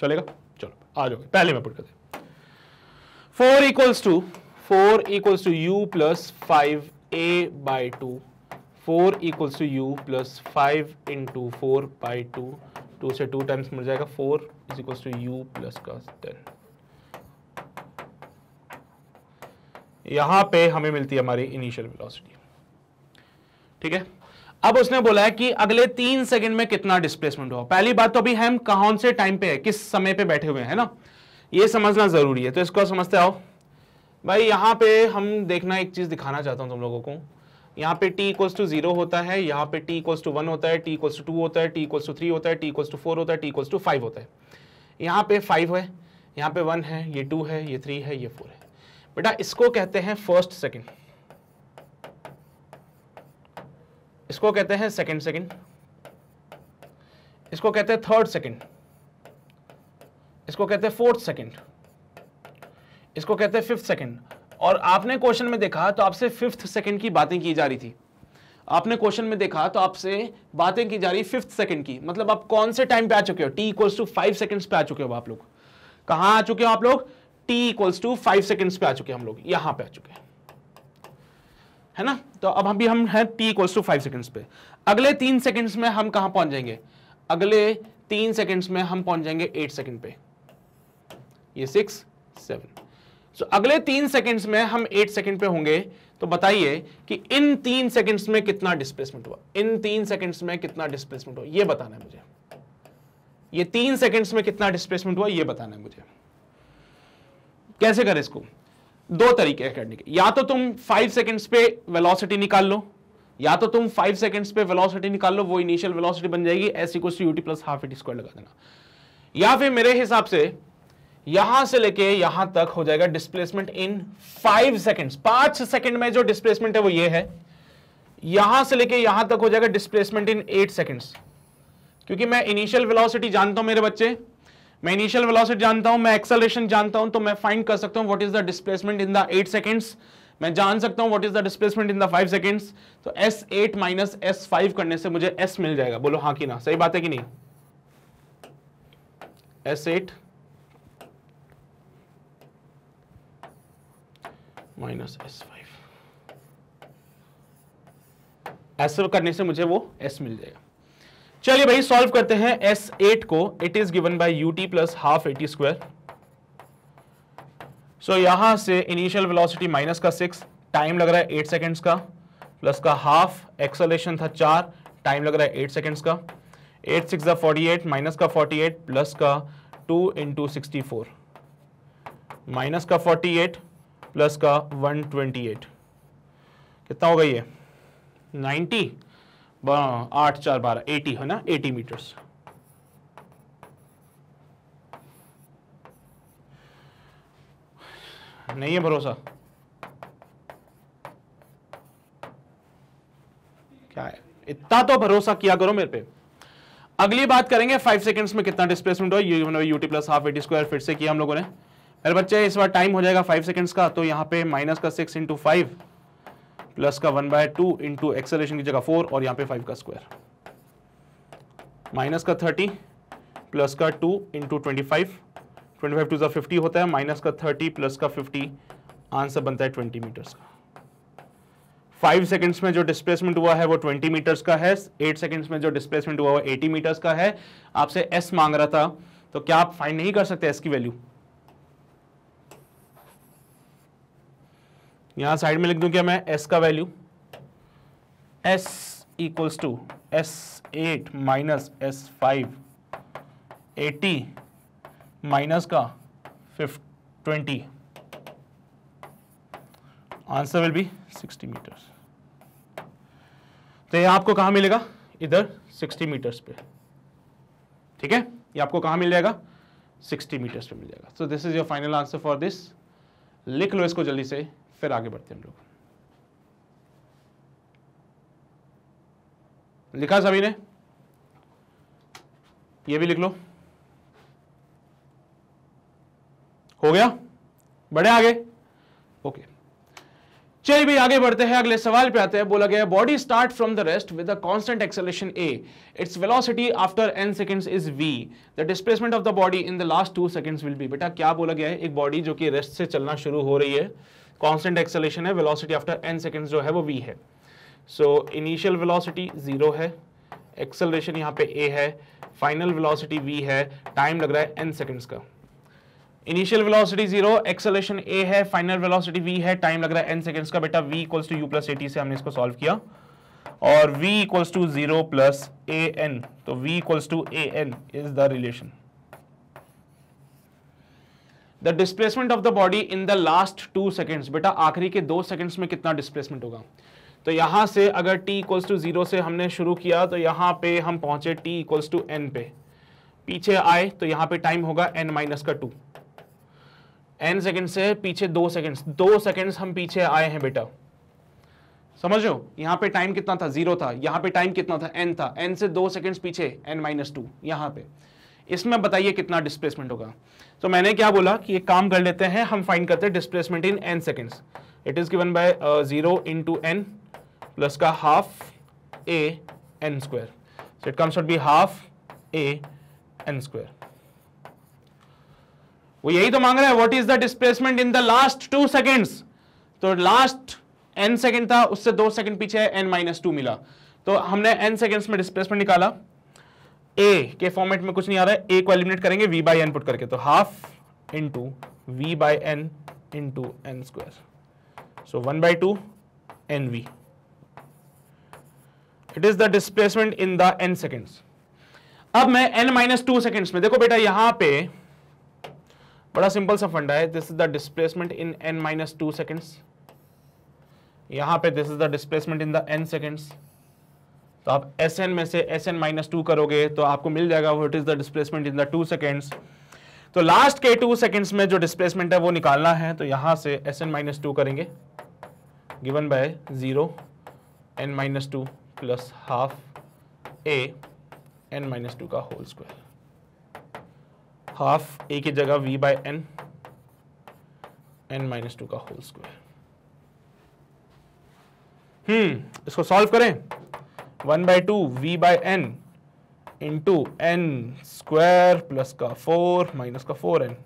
चलेगा चलो आ जाओ पहले में पुट कर दे four equals to four equals to u plus five a by two four equals to u plus five into four by two two से टू टाइम्स मिल जाएगा four is equal to u plus का ten यहां पे हमें मिलती है हमारी इनिशियल वेलोसिटी ठीक है अब उसने बोला है कि अगले तीन सेकंड में कितना डिस्प्लेसमेंट हुआ पहली बात तो अभी हम कहाँ से टाइम पे है किस समय पे बैठे हुए हैं ना ये समझना ज़रूरी है तो इसको समझते आओ भाई यहां पे हम देखना एक चीज़ दिखाना चाहता हूं तुम लोगों को यहाँ पे t इक्वल्स टू जीरो होता है यहाँ पे t इक्वल्स टू वन होता है t इक्वल्स टू टू होता है t इक्वल्स टू थ्री होता है t इक्वल्स टू फोर होता है t इक्वल्स टू फाइव होता है यहाँ पे फाइव है यहाँ पे वन है ये टू है ये थ्री है ये फोर है बेटा इसको कहते हैं फर्स्ट सेकेंड इसको कहते हैं सेकेंड सेकेंड इसको कहते हैं थर्ड सेकेंड इसको कहते हैं फोर्थ सेकेंड इसको कहते हैं फिफ्थ सेकेंड और आपने क्वेश्चन में देखा तो आपसे फिफ्थ सेकंड की बातें की जा रही थी आपने क्वेश्चन में देखा तो आपसे बातें की जा रही फिफ्थ सेकंड की मतलब आप कौन से टाइम पे आ चुके हो t equals to five seconds पे आ चुके हो आप लोग कहां आ चुके हो आप लोग t equals to five seconds पे आ चुके हम लोग यहां पर आ चुके हैं है ना तो अब हम भी हम हैं t equals to five seconds पे अगले तीन सेकेंड्स में हम कहां पहुंच जाएंगे अगले तीन सेकेंड्स में हम पहुंच जाएंगे एट सेकेंड पे ये सिक्स सेवन सो अगले तीन सेकंड्स में हम एट सेकंड पे होंगे तो बताइए कि इन तीन सेकंड्स में कितना डिस्प्लेसमेंट हुआ इन तीन सेकंड्स में कितना डिस्प्लेसमेंट हुआ ये बताना है मुझे ये तीन सेकंड्स में कितना डिस्प्लेसमेंट हुआ ये बताना है मुझे कैसे करें इसको दो तरीके करने के या तो तुम फाइव सेकंड्स पे वेलोसिटी निकाल लो या तो तुम फाइव सेकंड्स पे वेलोसिटी निकाल लो वो इनिशियल वेलोसिटी बन जाएगी s equal to u t plus half it square लगा देना या फिर मेरे हिसाब से यहां से लेके यहां तक हो जाएगा डिस्प्लेसमेंट इन फाइव सेकेंड पांच सेकेंड में जो डिस्प्लेसमेंट है वो ये है यहां से लेके यहां तक हो जाएगा डिस्प्लेसमेंट इन एट सेकेंड्स क्योंकि मैं इनिशियल वेलोसिटी जानता हूं मेरे बच्चे मैं इनिशियल वेलोसिटी जानता हूं मैं एक्सलेशन जानता हूं तो मैं फाइंड कर सकता हूं what is the displacement in the eight seconds मैं जान सकता हूं what is the displacement in the five seconds तो s eight minus s five करने से मुझे एस मिल जाएगा बोलो हाँ कि ना सही बात है कि नहीं s eight minus s five ऐसे करने से मुझे वो एस मिल जाएगा चलिए भाई सॉल्व करते हैं एस एट को it is given by u T plus half a t square so यहां से इनिशियल वेलोसिटी माइनस का सिक्स टाइम लग रहा है एट सेकेंड्स का प्लस का हाफ एक्सलेशन था चार टाइम लग रहा है एट सेकेंड्स का एट सिक्स का फोर्टी एट माइनस का फोर्टी एट प्लस का two into sixty four minus का फोर्टी एट प्लस का 128 कितना होगा ये 90 आठ चार बारह एटी है ना एटी मीटर्स नहीं है भरोसा क्या है इतना तो भरोसा किया करो मेरे पे अगली बात करेंगे फाइव सेकंड्स में कितना डिस्प्लेसमेंट हो u t plus half a t square फिर से किया हम लोगों ने अरे बच्चे इस बार टाइम हो जाएगा फाइव सेकेंड्स का तो यहाँ पे माइनस का सिक्स इंटू फाइव प्लस का one by two into acceleration की जगह फोर और यहाँ पे फाइव का स्क्वायर माइनस का थर्टी प्लस का two into twenty five twenty five two जो फिफ्टी होता है माइनस का थर्टी प्लस का फिफ्टी आंसर बनता है ट्वेंटी मीटर्स का फाइव सेकेंड्स में जो डिस्प्लेसमेंट हुआ है वो ट्वेंटी मीटर्स का है एट सेकेंड्स में जो डिस्प्लेसमेंट हुआ वो एटी मीटर्स का है आपसे एस मांग रहा था तो क्या आप फाइन नहीं कर सकते एस की वैल्यू यहां साइड में लिख दू क्या मैं एस का value s equals to s eight minus s five eighty minus का फिफ twenty answer will be sixty metres तो ये आपको कहां मिलेगा इधर सिक्सटी मीटर्स पे ठीक है ये आपको कहां मिल जाएगा सिक्सटी मीटर्स पे मिल जाएगा so this is your final answer for this लिख लो इसको जल्दी से फिर आगे बढ़ते हम लोग लिखा सभी ने ये भी लिख लो हो गया बढ़े आगे ओके चलिए भी आगे बढ़ते हैं अगले सवाल पे आते हैं बोला गया body start from the rest with a constant acceleration a its velocity after n seconds is v the displacement of the body in the last two seconds will be बेटा क्या बोला गया है एक बॉडी जो कि रेस्ट से चलना शुरू हो रही है कॉन्स्टेंट एक्सेलेशन है वेलोसिटी आफ्टर एन सेकेंड्स जो है वो वी है सो इनिशियल वेलोसिटी ज़ीरो है एक्सेलेशन यहाँ पे ए है फाइनल वेलोसिटी वी है टाइम लग रहा है एन सेकेंड्स का initial velocity zero acceleration a है फाइनल वेलोसिटी वी है टाइम लग रहा है एन सेकेंड्स का बेटा v equals to u plus a से हमने इसको सॉल्व किया और v equals to zero plus a n तो v equals to a n is the relation the displacement of the body in the last two seconds बेटा आखिरी के दो सेकेंड्स में कितना डिस्प्लेसमेंट होगा तो यहां से अगर t इक्वल्स टू जीरो से हमने शुरू किया तो यहां पे हम पहुंचे t इक्वल्स टू एन पे पीछे आए तो यहां पे टाइम होगा n माइनस का टू एन सेकेंड से पीछे दो सेकेंड्स दो सेकेंड्स हम पीछे आए हैं बेटा समझो यहां पे टाइम कितना था जीरो था यहां पे टाइम कितना था n था n से दो सेकेंड्स पीछे n माइनस टू यहां पर इसमें बताइए कितना डिस्प्लेसमेंट होगा तो मैंने क्या बोला कि एक काम कर लेते हैं हम फाइंड करते हैं displacement in n seconds it is given by zero into n plus का half a n square so it comes be half a n square वो यही तो मांग रहा है what is the displacement in the last two seconds तो last n second था उससे दो सेकेंड पीछे एन माइनस टू मिला तो हमने एन सेकेंड्स में डिस्प्लेसमेंट निकाला ए के फॉर्मेट में कुछ नहीं आ रहा है ए को एलिमिनेट करेंगे वी बाई एन पुट करके तो half into v by n into n square so one by two n v it is the displacement in the n seconds अब मैं एन माइनस टू सेकेंड्स में देखो बेटा यहां पे बड़ा सिंपल सा फंडा है this is the displacement in n minus two seconds यहां पे this is the displacement in the n seconds तो आप एस एन में से एस एन माइनस टू करोगे तो आपको मिल जाएगा what is the displacement in the two seconds तो लास्ट के टू सेकेंड्स में जो डिस्प्लेसमेंट है वो निकालना है तो यहां से एस एन माइनस टू करेंगे given by zero n minus two plus half a n minus two का होल स्क्वायर हाफ ए की जगह v by n n minus two का होल स्क्वायर हम्म इसको सॉल्व करें one by two v by n into n square plus का four minus का four n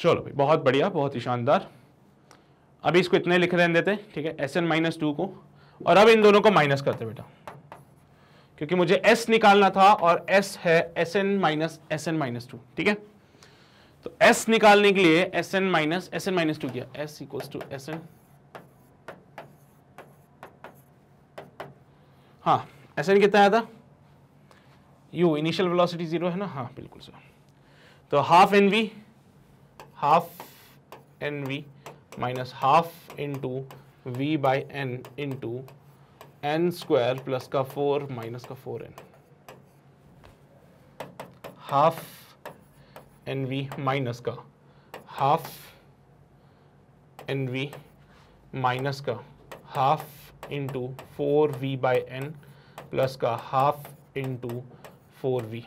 चलो भाई बहुत बढ़िया बहुत ही शानदार अभी इसको इतने लिख रहे देते ठीक है एस एन माइनस टू को और अब इन दोनों को माइनस करते बेटा क्योंकि मुझे एस निकालना था और एस है s n minus s n minus two ठीक है तो s निकालने के लिए s n minus s n minus two किया s equals to s n हाँ एस एन कितना आया था यू इनिशियल वेलोसिटी जीरो है ना हाँ बिल्कुल सर तो half n v half n v minus half into v by n into n square plus का फोर माइनस का four n half n v minus का हाफ एन वी माइनस का half into four v by n plus का half into four v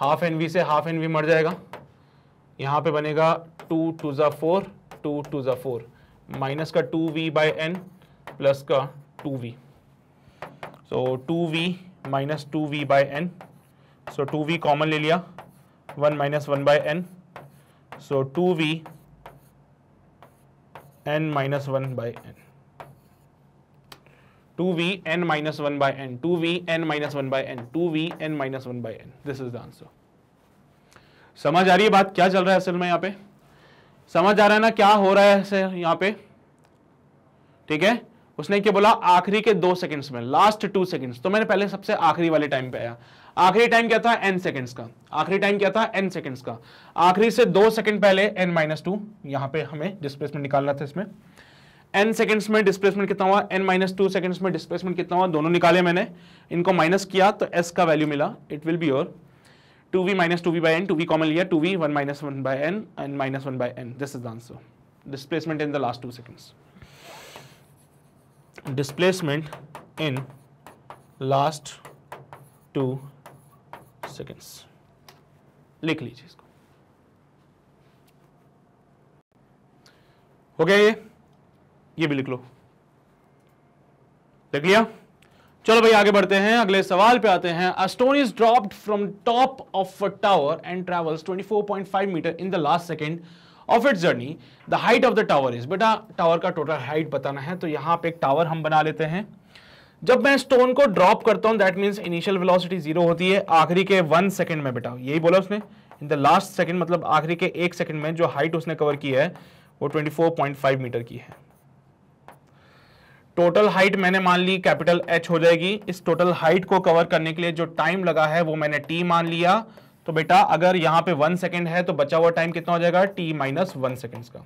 half n v से half n v मर जाएगा यहाँ पे बनेगा टू टू ज़ा फोर टू टू ज़ा फोर माइनस का two v by n plus का two v so two v minus two v by n so two v common ले लिया one one minus by n so two v n minus one by n two v n minus one by n two v n minus one by n two v n minus one by n this is the answer समझ आ रही है बात क्या चल रहा है असल में यहां पे समझ आ रहा है ना क्या हो रहा है यहां पे ठीक है उसने क्या बोला आखिरी के दो सेकंड्स में लास्ट टू सेकंड्स तो मैंने पहले सबसे आखिरी वाले टाइम पे आया आखिरी टाइम क्या था एन सेकेंड्स का आखिरी टाइम क्या था एन सेकेंड्स का आखिरी से दो सेकेंड पहले एन माइनस टू यहां पर हमें डिस्प्लेसमेंट निकालना था इसमें एन सेकेंड्स में डिस्प्लेसमेंट कितना हुआ एन माइनस टू सेकेंड्स में डिस्प्लेसमेंट कितना हुआ दोनों निकाले मैंने इनको माइनस किया तो एस का वैल्यू मिला it will be your two v minus two v by n two v common लिया two we one minus one by n and minus one by n this is answer displacement in the last two seconds displacement in last two seconds लिख लीजिए इसको हो गया ये ये भी लिख लो लिख लिया चलो भाई आगे बढ़ते हैं अगले सवाल पे आते हैं a stone is dropped from top of a tower and travels 24.5 meter in the last second of its journey the height of the tower is बेटा टावर का टोटल हाइट बताना है तो यहां पे एक टावर हम बना लेते हैं जब मैं स्टोन को ड्रॉप करता हूं that mean initial velocity zero होती है आखिरी के वन सेकंड में बेटा यही बोला उसने इन द लास्ट सेकंड मतलब आखिरी के एक सेकंड में जो हाइट उसने कवर की है वो 24.5 मीटर की है टोटल हाइट मैंने मान ली कैपिटल एच हो जाएगी इस टोटल हाइट को कवर करने के लिए जो टाइम लगा है वो मैंने टी मान लिया तो बेटा अगर यहाँ पे वन सेकेंड है तो बचा हुआ टाइम कितना हो जाएगा टी माइनस वन सेकेंड्स का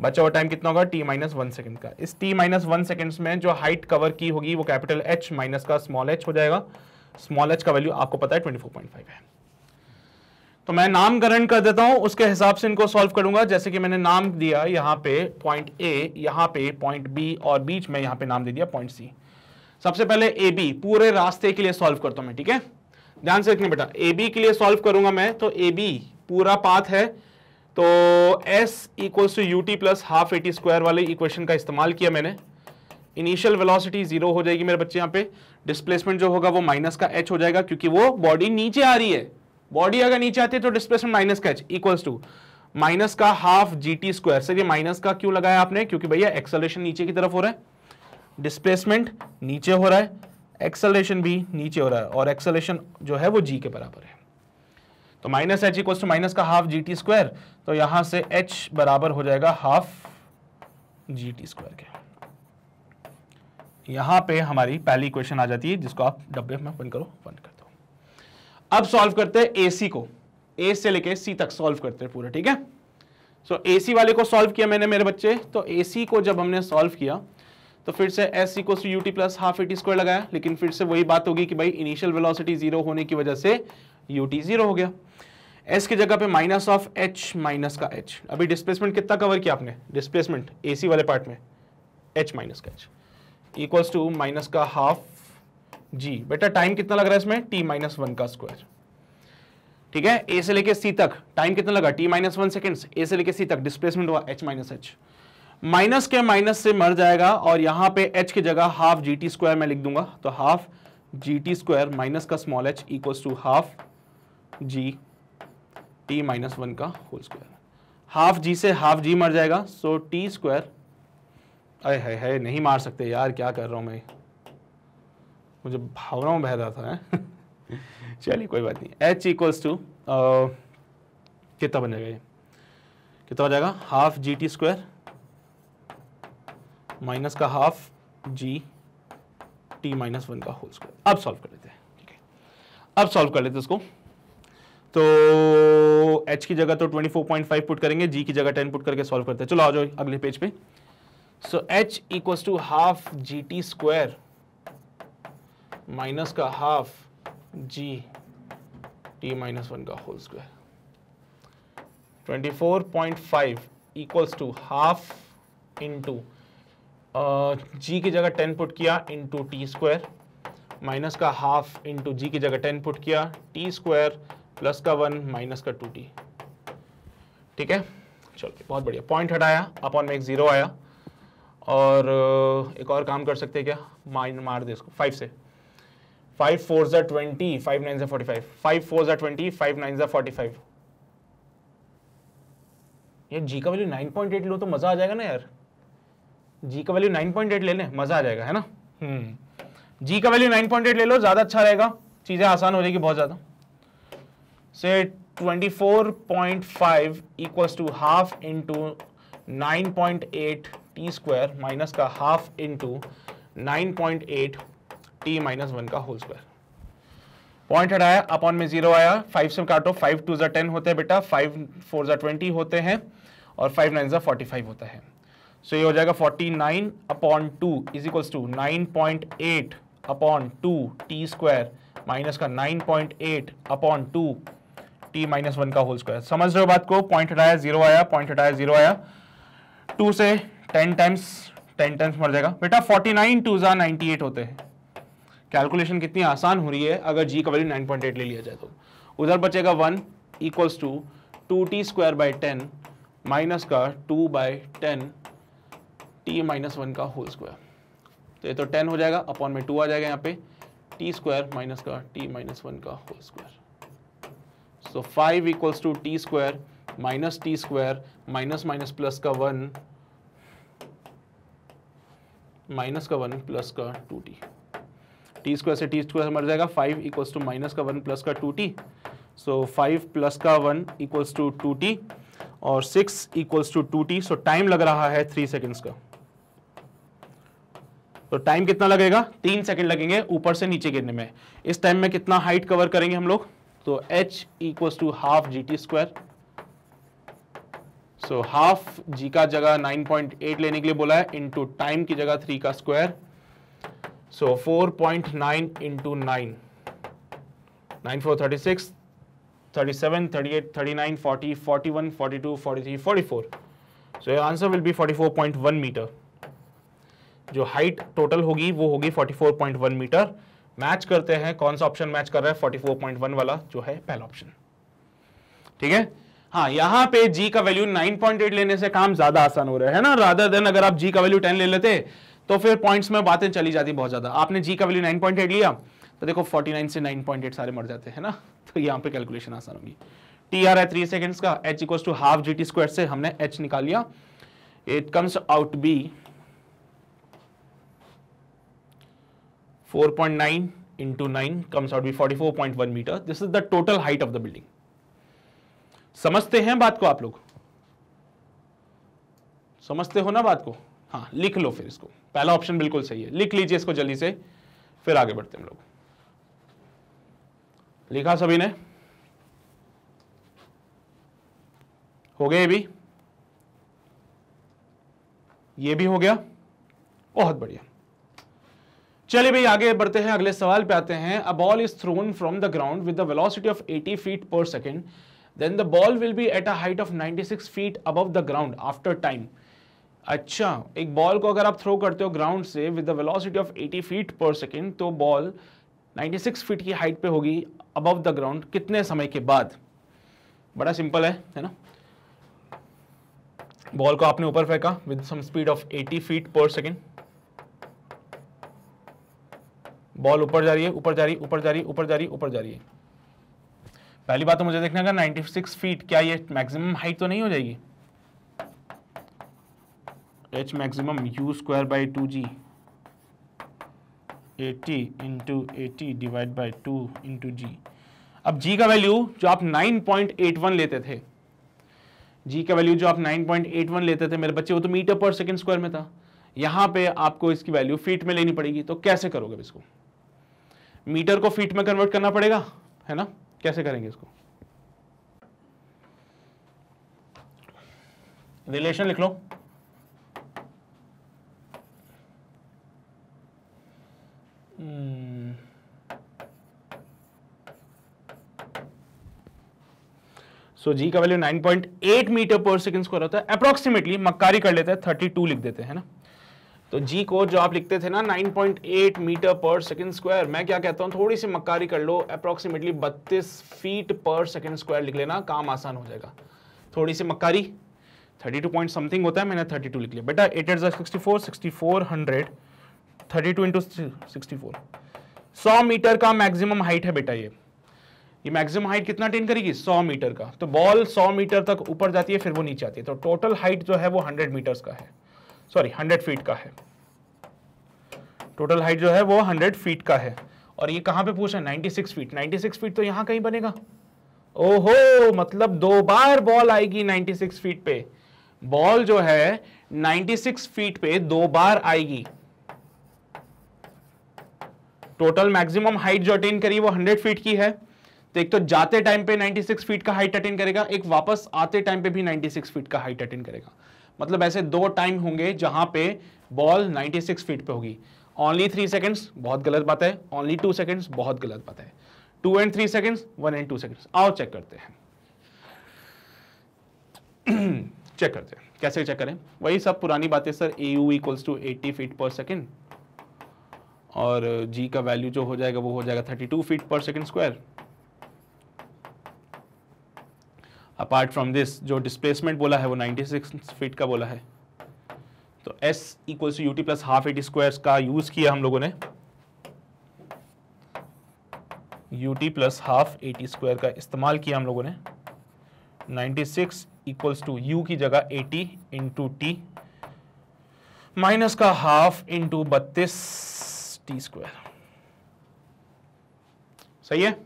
बचा हुआ टाइम कितना होगा टी माइनस वन सेकेंड का इस टी माइनस वन सेकेंड्स में जो हाइट कवर की होगी वो कैपिटल एच माइनस का स्मॉल एच हो जाएगा स्मॉल एच का वैल्यू आपको पता है ट्वेंटी फोर पॉइंट फाइव है तो मैं नामकरण कर देता हूं उसके हिसाब से इनको सॉल्व करूंगा जैसे कि मैंने नाम दिया यहाँ पे पॉइंट ए यहाँ पे पॉइंट बी और बीच में यहां पे नाम दे दिया पॉइंट सी सबसे पहले ए बी पूरे रास्ते के लिए सॉल्व करता हूं मैं ठीक है ध्यान से रखना बेटा ए बी के लिए सॉल्व करूंगा मैं तो ए बी पूरा पाथ है तो s equals to U T plus half a t square वाले इक्वेशन का इस्तेमाल किया मैंने इनिशियल वेलोसिटी जीरो हो जाएगी मेरे बच्चे यहाँ पे डिस्प्लेसमेंट जो होगा वो माइनस का एच हो जाएगा क्योंकि वो बॉडी नीचे आ रही है बॉडी अगर नीचे आती है तो डिस्प्लेसमेंट माइनस का एच इक्वल्स टू माइनस का half g t square sir ये माइनस का क्यों लगाया आपने क्योंकि भैया एक्सलेशन नीचे की तरफ हो रहा है डिस्प्लेसमेंट नीचे हो रहा है एक्सलेशन भी नीचे हो रहा है और एक्सलेशन जो है वो जी के बराबर है तो minus h equal to minus का हाफ जी टी स्क्वायर तो यहां से एच बराबर हो जाएगा हाफ जी टी स्क्वायर के यहां पे हमारी पहली इक्वेशन आ जाती है जिसको आप डब्बे में बंद करो बंद कर दो अब सॉल्व करते हैं ए सी को ए से लेके सी तक सॉल्व करते हैं पूरा ठीक है सो ए सी वाले को सॉल्व किया मैंने मेरे बच्चे तो ए सी को जब हमने सॉल्व किया तो फिर से s equals to U T plus half a t square लगाया लेकिन फिर से वही बात होगी कि भाई इनिशियल वेलोसिटी जीरो होने की वजह से यू टी जीरो हो गया एस की जगह पे माइनस ऑफ एच माइनस का एच अभी डिस्प्लेसमेंट कितना कवर किया आपने डिस्प्लेसमेंट एसी वाले पार्ट में एच माइनस का एच इक्वल्स टू माइनस का हाफ जी बेटा टाइम कितना लग रहा है इसमें टी माइनस वन का स्क्वायर ठीक है ए से लेके सी तक टाइम कितना लगा t minus one second A से लेके सी तक डिस्प्लेसमेंट हुआ एच माइनस एच माइनस के माइनस से मर जाएगा और यहां पे एच की जगह हाफ जी टी स्क्वायर मैं लिख दूंगा तो half g t square minus का small h equals to half g t minus one का होल स्क्वायर हाफ जी से हाफ जी मर जाएगा सो टी स्क्वायर अरे है है नहीं मार सकते यार क्या कर रहा हूँ मैं मुझे भावना बह रहा था चलिए कोई बात नहीं एच इक्वल्स टू कितना बन जाएगा ये कितना हो जाएगा half g t square minus का half g t minus one का होल स्क्वायर अब सॉल्व कर लेते हैं ठीक है अब सॉल्व कर लेते हैं इसको तो एच की जगह तो 24.5 पुट करेंगे जी की जगह 10 पुट करके सॉल्व करते हैं चलो आ जाओ अगले पेज पे so h equal to half g t square minus का half g t minus one का whole square 24.5 equals to half into g की जगह 10 पुट किया इंटू टी स्क्वायर माइनस का हाफ इंटू जी की जगह 10 पुट किया टी स्क्वायर प्लस का वन माइनस का टू टी ठीक है चलो बहुत बढ़िया पॉइंट हटाया अपॉन में एक ज़ीरो आया और एक और काम कर सकते हैं क्या माइन मार दे इसको फाइव से फाइव फोर जै ट्वेंटी फाइव नाइन जै फोर्टी फाइव फाइव फोर जै ट्वेंटी फाइव नाइन जै फोर्टी फाइव यार जी का वैल्यू नाइन पॉइंट एट लो तो मज़ा आ जाएगा ना यार जी का वैल्यू नाइन पॉइंट एट ले लें मज़ा आ जाएगा है ना जी हम्म। का वैल्यू नाइन पॉइंट एट ले लो ज़्यादा अच्छा रहेगा चीज़ें आसान हो जाएगी बहुत ज़्यादा से 24.5 equals to half into nine point t square minus का half into nine eight t minus one का होल स्क्वायर पॉइंट हटाया अपॉन में जीरो आया फाइव से काटो फाइव टू ज़ा टेन होते हैं बेटा फाइव फोर ज़ा ट्वेंटी होते हैं और फाइव नाइन ज़ा फोर्टी फाइव होता है सो so, ये हो जाएगा forty nine upon two is equals to nine point eight upon two T square minus का nine point eight upon two T minus one का होल स्क्वायर समझ रहे हो बात को पॉइंट हटाया जीरो आया पॉइंट हटाया जीरो आया टू से टेन टाइम्स टेन टाइम्स मर जाएगा बेटा फोर्टी नाइन टू ज़ा नाइनटी एट होते हैं कैलकुलेशन कितनी आसान हो रही है अगर जी का वैल्यू नाइन पॉइंट एट ले लिया जाए तो उधर बचेगा one equals to two T square by ten minus का two by ten t minus one का होल स्क्वायर तो ये तो टेन हो जाएगा अपॉन में टू आ जाएगा यहाँ पे टी स्क्वायर माइनस का टी माइनस वन का whole square so five equals to T square minus t square minus minus plus का वन माइनस का वन प्लस का टू टी टी स्क्वायर से टी स्क्वायर मर जाएगा फाइव इक्वल्स टू माइनस का one plus का two t so five plus का one equals to two t और six equals to two t so time लग रहा है थ्री सेकेंड्स का तो टाइम कितना लगेगा तीन सेकेंड लगेंगे ऊपर से नीचे गिरने में इस टाइम में कितना हाइट कवर करेंगे हम लोग तो h equals to half g t square so half g का जगह 9.8 लेने के लिए बोला है इंटू टाइम की जगह थ्री का square so 4.9 point nine into nine nine four thirty six thirty seven thirty eight thirty nine forty forty one forty two forty three forty four so answer will be forty four point one meter जो height total होगी वो होगी forty four point one meter match करते हैं कौन सा option match कर रहा है 44.1 वाला जो है पहला ऑप्शन ठीक है हाँ यहां पे जी का वैल्यू 9.8 लेने से काम ज्यादा आसान हो रहा है ना राधर देन अगर आप जी का वैल्यू 10 ले लेते तो फिर पॉइंट्स में बातें चली जाती बहुत ज्यादा आपने जी का वैल्यू 9.8 लिया तो देखो 49 से 9.8 सारे मर जाते हैं ना तो यहाँ पे कैलकुलेशन आसान होगी टी आर है थ्री सेकेंड्स का h equals to half g t square से हमने एच निकाल लिया it comes out be 4.9 into 9 comes out to be 44.1 meter. This is the total height of the building. समझते हैं बात को आप लोग समझते हो ना बात को हाँ लिख लो फिर इसको पहला ऑप्शन बिल्कुल सही है लिख लीजिए इसको जल्दी से फिर आगे बढ़ते हम लोग लिखा सभी ने हो गया ये भी ये भी हो गया बहुत बढ़िया चलिए भाई आगे बढ़ते हैं अगले सवाल पे आते हैं a ball is thrown from the ground with the velocity of 80 feet per second then the ball will be at a height of 96 feet above the ground after time अच्छा एक बॉल को अगर आप थ्रो करते हो ground से with the velocity of 80 feet per second तो ball 96 feet की हाइट पे होगी अबव द ग्राउंड कितने समय के बाद बड़ा सिंपल है है ना बॉल को आपने ऊपर फेंका with some speed of 80 feet per second ball ऊपर जा रही है ऊपर जा रही ऊपर जा रही ऊपर जा रही ऊपर जा रही है पहली बात तो मुझे देखना का 96 फीट क्या ये मैक्सिमम हाइट तो नहीं हो जाएगी H maximum U square by two G eighty into eighty divide by two into G अब जी का वैल्यू जो आप 9.81 लेते थे जी का वैल्यू जो आप 9.81 लेते थे मेरे बच्चे वो तो मीटर पर सेकंड स्क्वायर में था यहां पे आपको इसकी वैल्यू फीट में लेनी पड़ेगी तो कैसे करोगे इसको मीटर को फीट में कन्वर्ट करना पड़ेगा है ना कैसे करेंगे इसको रिलेशन लिख लो सो hmm. जी का value 9.8 metre per second square होता है अप्रोक्सीमेटली मक्कारी कर लेते हैं 32 लिख देते हैं ना तो जी को जो आप लिखते थे ना 9.8 मीटर पर सेकंड स्क्वायर मैं क्या कहता हूं थोड़ी सी मक्कारी कर लो approximately 32 feet per second square लिख लेना काम आसान हो जाएगा थोड़ी सी मक्कारी 32 पॉइंट समथिंग होता है मैंने 32 लिख लिया बेटा eight eight sixty four sixty four hundred thirty two into four सौ मीटर का मैक्सिमम हाइट है बेटा ये ये मैक्सिमम हाइट कितना टेन करेगी 100 मीटर का तो बॉल 100 मीटर तक ऊपर जाती है फिर वो नीचे आती है तो टोटल हाइट जो है वो 100 मीटर्स का है सॉरी हंड्रेड फीट का है टोटल हाइट जो है वो हंड्रेड फीट का है और ये कहां पे पूछ पूछा ninety six feet ninety six feet तो यहां कहीं बनेगा ओहो मतलब दो बार बॉल आएगी नाइन्टी सिक्स फीट पे बॉल जो है नाइन्टी सिक्स फीट पे दो बार आएगी टोटल मैक्सिमम हाइट जो अटेन करी वो हंड्रेड फीट की है तो एक तो जाते टाइम पे 96 फीट का हाइट अटेन करेगा एक वापस आते टाइम पे भी 96 फीट का हाइट अटेन करेगा मतलब ऐसे दो टाइम होंगे जहां पे बॉल 96 फीट पे होगी ओनली थ्री सेकेंड्स बहुत गलत बात है ओनली टू सेकेंड्स बहुत गलत बात है two and three seconds one and two seconds आओ चेक करते हैं चेक करते हैं कैसे चेक करें वही सब पुरानी बातें sir a U equals to eighty feet per second और जी का वैल्यू जो हो जाएगा वो हो जाएगा thirty two feet per second square apart from this जो डिस्प्लेसमेंट बोला है वो 96 फीट का बोला है तो s equal to U T plus half a t square का यूज किया हम लोगों ने u T plus half a t square का इस्तेमाल किया हम लोगों ने 96 सिक्स इक्वल्स टू यू की जगह 80 इंटू टी माइनस का हाफ इंटू बत्तीस टी स्क्वायर सही है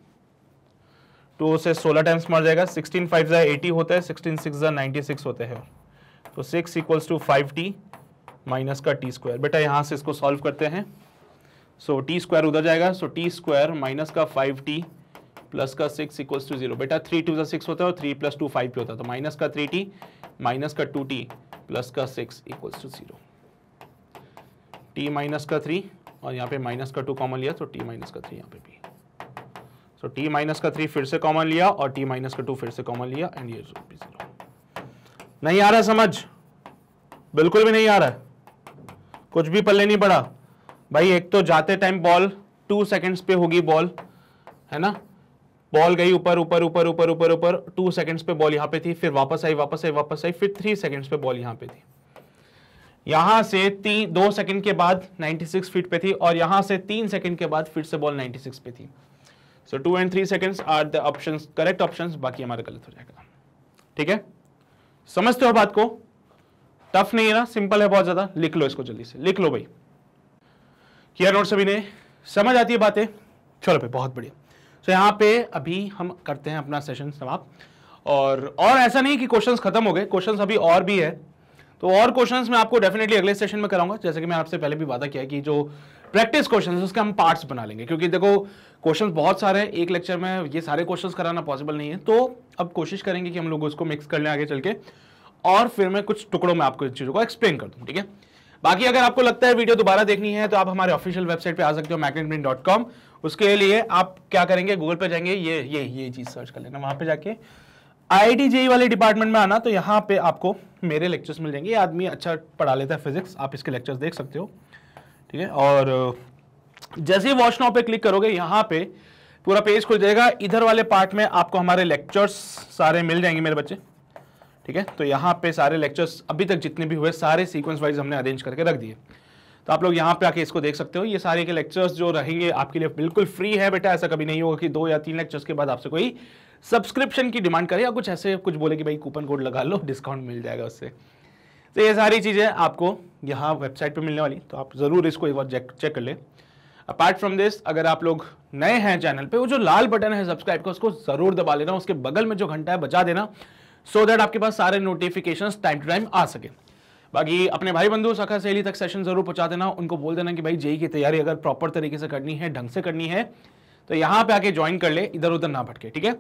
टू तो से सोलह टाइम्स मर जाएगा सिक्सटीन फाइव जै एटी होता है सिक्सटीन सिक्स जै नाइन्टी सिक्स होते हैं तो six equals to five t minus का टी स्क्वायर बेटा यहाँ से इसको सॉल्व करते हैं सो टी स्क्वायर उधर जाएगा सो टी स्क्वायर माइनस का फाइव टी प्लस का सिक्स इक्वल्स टू जीरो बेटा थ्री टू जै सिक्स होता है और थ्री प्लस टू फाइव भी होता है तो माइनस का थ्री टी माइनस का टू टी प्लस का six equals to zero t minus का थ्री और यहाँ पे माइनस का टू कॉमन लिया तो टी माइनस का थ्री यहाँ पे भी सो टी माइनस का थ्री फिर से कॉमन लिया और टी माइनस का टू फिर से कॉमन लिया एंड ये जीरो नहीं आ रहा समझ बिल्कुल भी नहीं आ रहा है कुछ भी पल्ले नहीं पड़ा भाई एक तो जाते टाइम बॉल टू सेकेंड्स पे होगी बॉल है ना बॉल गई ऊपर ऊपर ऊपर ऊपर ऊपर ऊपर टू सेकेंड्स पे बॉल यहाँ पे थी फिर वापस आई वापस आई वापस आई फिर थ्री सेकेंड्स पे बॉल यहाँ पे थी यहां से तीन दो सेकंड के बाद 96 फीट पे थी और यहां से तीन सेकंड के बाद फिर से बॉल 96 पे थी so two and three seconds are the option correct option बाकी हमारा गलत हो जाएगा ठीक है समझते हो बात को टफ नहीं है ना सिंपल है बहुत ज़्यादा लिख लो इसको जल्दी से लिख लो भाई किया नोट सभी ने समझ आती है बातें चलो भाई बहुत बढ़िया सो so, यहाँ पे अभी हम करते हैं अपना सेशन समाप्त और और ऐसा नहीं कि क्वेश्चंस खत्म हो गए क्वेश्चंस अभी और भी है तो और क्वेश्चन मैं आपको डेफिनेटली अगले सेशन में कराऊंगा जैसे कि मैं आपसे पहले भी वादा किया कि जो प्रैक्टिस क्वेश्चन है उसके हम पार्ट्स बना लेंगे क्योंकि देखो क्वेश्चन बहुत सारे हैं एक लेक्चर में ये सारे क्वेश्चन कराना पॉसिबल नहीं है तो अब कोशिश करेंगे कि हम लोग उसको मिक्स कर लें आगे चल के और फिर मैं कुछ टुकड़ों में आपको इन चीज़ों को एक्सप्लेन कर दूँ ठीक है बाकी अगर आपको लगता है वीडियो दोबारा देखनी है तो आप हमारे ऑफिशियल वेबसाइट पे आ सकते हो मैकेट डॉट कॉम उसके लिए आप क्या करेंगे गूगल पे जाएंगे ये ये ये चीज़ सर्च कर लेना वहाँ पे जाके आई जेई e वाले डिपार्टमेंट में आना तो यहाँ पे आपको मेरे लेक्चर्स मिल जाएंगे ये आदमी अच्छा पढ़ा लेता है फिजिक्स आप इसके लेक्चर्स देख सकते हो ठीक है और जैसे ही वॉश नाउ पे क्लिक करोगे यहाँ पे पूरा पेज खुल जाएगा इधर वाले पार्ट में आपको हमारे लेक्चर्स सारे मिल जाएंगे मेरे बच्चे ठीक है तो यहाँ पे सारे लेक्चर्स अभी तक जितने भी हुए सारे सीक्वेंस वाइज हमने अरेंज करके रख दिए तो आप लोग यहाँ पे आके इसको देख सकते हो ये सारे के लेक्चर्स जो रहेंगे आपके लिए बिल्कुल फ्री है बेटा ऐसा कभी नहीं होगा कि दो या तीन लेक्चर्स के बाद आपसे कोई सब्सक्रिप्शन की डिमांड करे या कुछ ऐसे कुछ बोले कि भाई कूपन कोड लगा लो डिस्काउंट मिल जाएगा उससे तो ये सारी चीज़ें आपको यहाँ वेबसाइट पर मिलने वाली तो आप ज़रूर इसको एक बार चेक कर लें अपार्ट फ्रॉम दिस अगर आप लोग नए हैं चैनल पे वो जो लाल बटन है सब्सक्राइब का उसको ज़रूर दबा लेना उसके बगल में जो घंटा है बचा देना सो so दैट आपके पास सारे नोटिफिकेशन टाइम टू टाइम आ सके बाकी अपने भाई बंधु सखा सहेली तक सेशन ज़रूर पहुँचा देना उनको बोल देना कि भाई जेई की तैयारी अगर प्रॉपर तरीके से करनी है ढंग से करनी है तो यहाँ पे आके ज्वाइन कर ले इधर उधर ना भटके ठीक है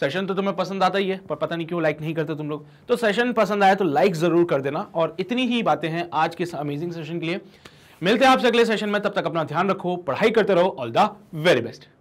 सेशन तो तुम्हें पसंद आता ही है पर पता नहीं क्यों लाइक नहीं करते तुम लोग तो सेशन पसंद आया तो लाइक ज़रूर कर देना और इतनी ही बातें हैं आज के अमेजिंग सेशन के लिए मिलते हैं आपसे अगले सेशन में तब तक अपना ध्यान रखो पढ़ाई करते रहो ऑल द वेरी बेस्ट